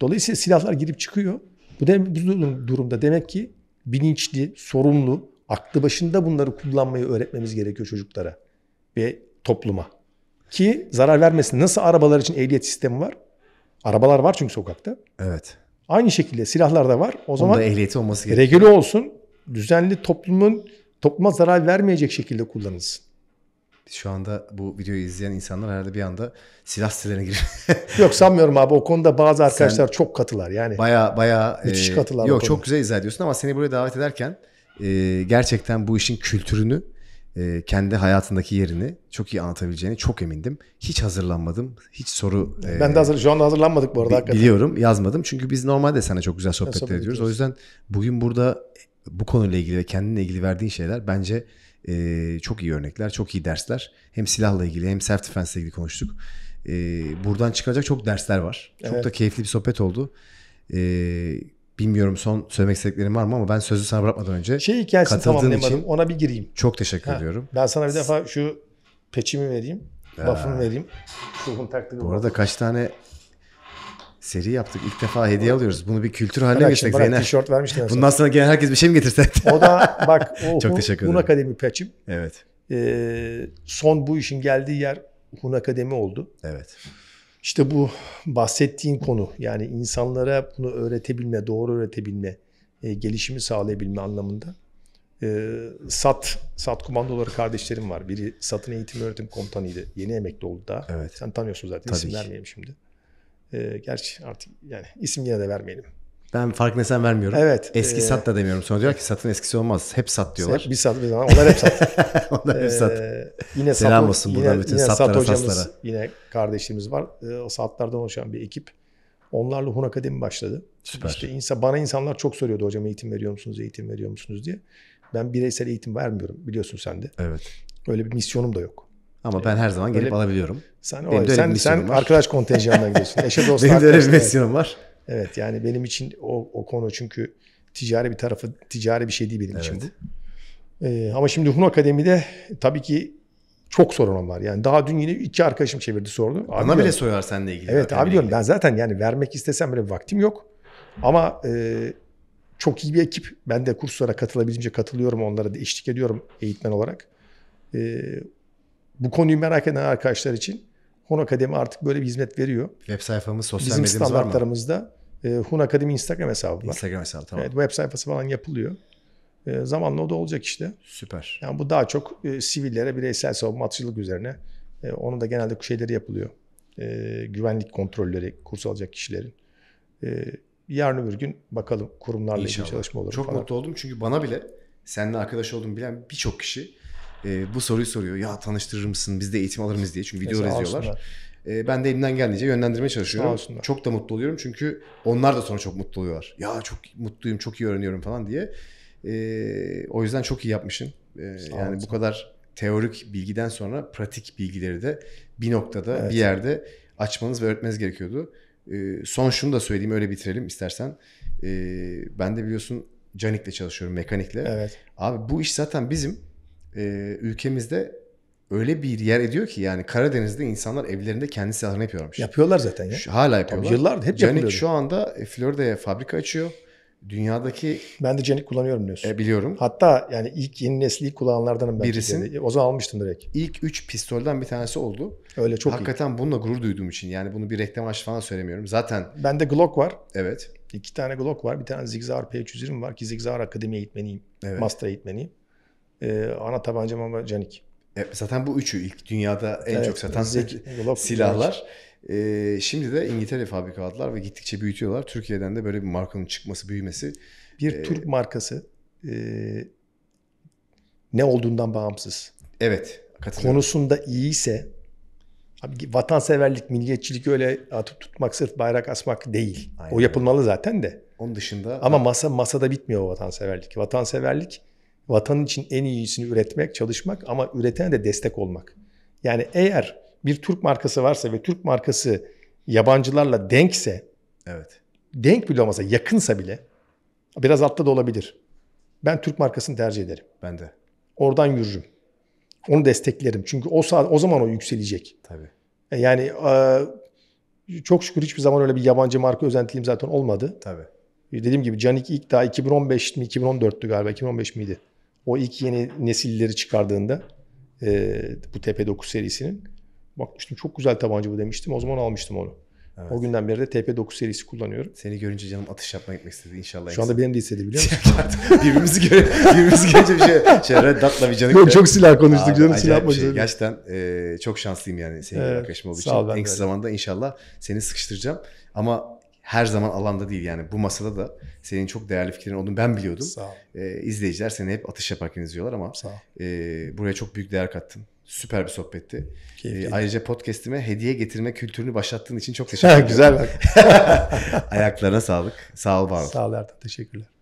Dolayısıyla silahlar girip çıkıyor. Bu, de, bu durumda demek ki bilinçli, sorumlu, Aklı başında bunları kullanmayı öğretmemiz gerekiyor çocuklara ve topluma. Ki zarar vermesin. Nasıl arabalar için ehliyet sistemi var? Arabalar var çünkü sokakta. Evet. Aynı şekilde silahlar da var. O zaman ehliyeti olması gerekiyor. Regüle olsun. Düzenli toplumun topluma zarar vermeyecek şekilde kullanılsın. Şu anda bu videoyu izleyen insanlar herhalde bir anda silah sitelerine giriyor. [LAUGHS] Yok sanmıyorum abi o konuda bazı arkadaşlar Sen çok katılar yani. Baya baya. Müthiş e, katılar. E, yok çok güzel izah ediyorsun ama seni buraya davet ederken e, gerçekten bu işin kültürünü e, kendi hayatındaki yerini çok iyi anlatabileceğini çok emindim. Hiç hazırlanmadım. Hiç soru... E, ben de hazır, şu anda hazırlanmadık bu arada. hakikaten. Biliyorum yazmadım. Çünkü biz normalde sana çok güzel sohbetler sohbet ediyoruz. ediyoruz. O yüzden bugün burada e, bu konuyla ilgili ve kendinle ilgili verdiğin şeyler bence e, çok iyi örnekler, çok iyi dersler. Hem silahla ilgili hem self defense ile ilgili konuştuk. E, buradan çıkacak çok dersler var. Çok da keyifli bir sohbet oldu. E, Bilmiyorum son söylemek istediklerim var mı ama ben sözü sana bırakmadan önce şey hikayesini için Ona bir gireyim. Çok teşekkür ha, ediyorum. Ben sana bir defa şu peçimi vereyim. Buff'ını vereyim. Şurhun taktığı. Bu arada kaç tane seri yaptık. İlk defa hediye alıyoruz. Bunu bir kültür haline bırak getirsek Zeynep. tişört vermiştin. Bundan sonra gelen herkes bir şey mi getirse? o da bak [LAUGHS] o Çok Hun, teşekkür ederim. Hun Akademi peçim. Evet. Ee, son bu işin geldiği yer Hun Akademi oldu. Evet. İşte bu bahsettiğin konu yani insanlara bunu öğretebilme, doğru öğretebilme, e, gelişimi sağlayabilme anlamında e, SAT, SAT komandoları kardeşlerim var. Biri SAT'ın eğitim öğretim komutanıydı. Yeni emekli oldu daha. Evet. Sen tanıyorsun zaten Tabii isim ki. şimdi. E, gerçi artık yani isim yine de vermeyelim. Ben farkına sen vermiyorum. Evet. Eski e, sat da demiyorum. Sonra diyorlar ki satın eskisi olmaz. Hep sat diyorlar. Hep bir sat. Bir zaman. Onlar hep sat. Onlar hep sat. [LAUGHS] Ee, yine Selam sat, olsun buradan yine, bütün yine satlara, sat hocamız, saslara. Yine kardeşimiz var. o saatlerden oluşan bir ekip. Onlarla Hun Akademi başladı. Süper. İşte insan, bana insanlar çok soruyordu hocam eğitim veriyor musunuz, eğitim veriyor musunuz diye. Ben bireysel eğitim vermiyorum biliyorsun sen de. Evet. Öyle bir misyonum da yok. Ama ben her zaman gelip öyle, alabiliyorum. Sen, Benim de öyle sen, sen var. arkadaş kontenjanına gidiyorsun. [LAUGHS] Eşe dost Benim de öyle bir misyonum var. Evet yani benim için o, o konu çünkü ticari bir tarafı, ticari bir şey değil benim evet. için bu. Ee, ama şimdi Hun Akademi'de tabii ki çok sorunum var. Yani daha dün yine iki arkadaşım çevirdi sordu. Abi bile diyorum, bile soruyorlar seninle ilgili. Evet abi diyorum ben zaten yani vermek istesem bile vaktim yok. Ama e, çok iyi bir ekip. Ben de kurslara katılabildiğimce katılıyorum. Onlara da eşlik ediyorum eğitmen olarak. E, bu konuyu merak eden arkadaşlar için Hun Akademi artık böyle bir hizmet veriyor. Web sayfamız, sosyal Bizim medyamız var mı? standartlarımızda e, Hun Akademi Instagram hesabı var. Instagram hesabı tamam. Evet, web sayfası falan yapılıyor. E, zamanla o da olacak işte. Süper. Yani bu daha çok e, sivillere bireysel savunma atıcılık üzerine. E, onun da genelde şeyleri yapılıyor. E, güvenlik kontrolleri kurs alacak kişilerin. E, yarın öbür gün bakalım kurumlarla İnşallah. ilgili çalışma olur. Çok falan. mutlu oldum çünkü bana bile seninle arkadaş olduğumu bilen birçok kişi e, bu soruyu soruyor. Ya tanıştırır mısın biz de eğitim alır mıyız diye. Çünkü video izliyorlar. E, ben de elimden geldiğince yönlendirmeye çalışıyorum. Çok da mutlu oluyorum çünkü onlar da sonra çok mutlu oluyorlar. Ya çok mutluyum, çok iyi öğreniyorum falan diye. E, o yüzden çok iyi yapmışsın. E, ee, yani bu kadar teorik bilgiden sonra pratik bilgileri de bir noktada, evet. bir yerde açmanız ve öğretmeniz gerekiyordu. E, son şunu da söyleyeyim öyle bitirelim istersen. E, ben de biliyorsun Canik'le çalışıyorum mekanikle. Evet. Abi bu iş zaten bizim e, ülkemizde öyle bir yer ediyor ki yani Karadeniz'de insanlar evlerinde kendi silahlarını yapıyormuş. Yapıyorlar zaten ya. Şu, hala yapıyorlar. yıllardır hep Canik yapılıyor. şu anda e, Florida'ya fabrika açıyor. Dünyadaki... Ben de Canik kullanıyorum diyorsun. E, biliyorum. Hatta yani ilk yeni nesli ilk kullananlardanım ben. Birisin. De. O zaman almıştım direkt. İlk 3 pistolden bir tanesi oldu. Öyle çok Hakikaten iyi. bununla gurur duyduğum için yani bunu bir reklam açtı falan söylemiyorum. Zaten... Bende Glock var. Evet. İki tane Glock var. Bir tane Zigzag P320 var ki Zigzag Akademi eğitmeniyim. Evet. Master eğitmeniyim. Ee, ana tabancam ama Canik. E, zaten bu üçü ilk dünyada en evet, çok satan [LAUGHS] silahlar. Ee, şimdi de İngiltere fabrika ve gittikçe büyütüyorlar. Türkiye'den de böyle bir markanın çıkması, büyümesi. Bir ee, Türk markası e, ne olduğundan bağımsız. Evet. Konusunda iyiyse abi vatanseverlik, milliyetçilik öyle atıp tutmak sırf bayrak asmak değil. Aynen. O yapılmalı zaten de. Onun dışında ama masa masada bitmiyor o vatanseverlik. Vatanseverlik vatan için en iyisini üretmek, çalışmak ama üretene de destek olmak. Yani eğer bir Türk markası varsa ve Türk markası yabancılarla denkse, evet. denk bile olmasa, yakınsa bile biraz altta da olabilir. Ben Türk markasını tercih ederim. Ben de. Oradan yürürüm. Onu desteklerim. Çünkü o saat, o zaman o yükselecek. Tabii. E, yani e, çok şükür hiçbir zaman öyle bir yabancı marka özentiliğim zaten olmadı. Tabii. E, dediğim gibi Canik ilk daha 2015 mi 2014'tü galiba 2015 miydi? O ilk yeni nesilleri çıkardığında e, bu TP9 serisinin bakmıştım çok güzel tabanca bu demiştim. O zaman almıştım onu. Evet. O günden beri de TP9 serisi kullanıyorum. Seni görünce canım atış yapmaya gitmek istedi inşallah. Şu anda benim de istedi biliyor musun? [LAUGHS] birbirimizi göre, birbirimizi görünce bir şey, şey reddatla bir canım. [LAUGHS] Yok, çok silah konuştuk Abi, canım silah mı? Şey. Gerçekten e, çok şanslıyım yani senin evet, arkadaşım olduğu için. En kısa zamanda inşallah seni sıkıştıracağım. Ama her zaman alanda değil yani bu masada da senin çok değerli fikirlerin olduğunu ben biliyordum. Sağ ol. Ee, izleyiciler seni hep atış yaparken izliyorlar ama Sağ ol. E, buraya çok büyük değer kattın. Süper bir sohbetti. Ee, Keyifli. ayrıca podcast'ime hediye getirme kültürünü başlattığın için çok [LAUGHS] teşekkür ederim. Güzel bak. [LAUGHS] Ayaklarına sağlık. Sağ ol var Sağ ol Erdem. Teşekkürler.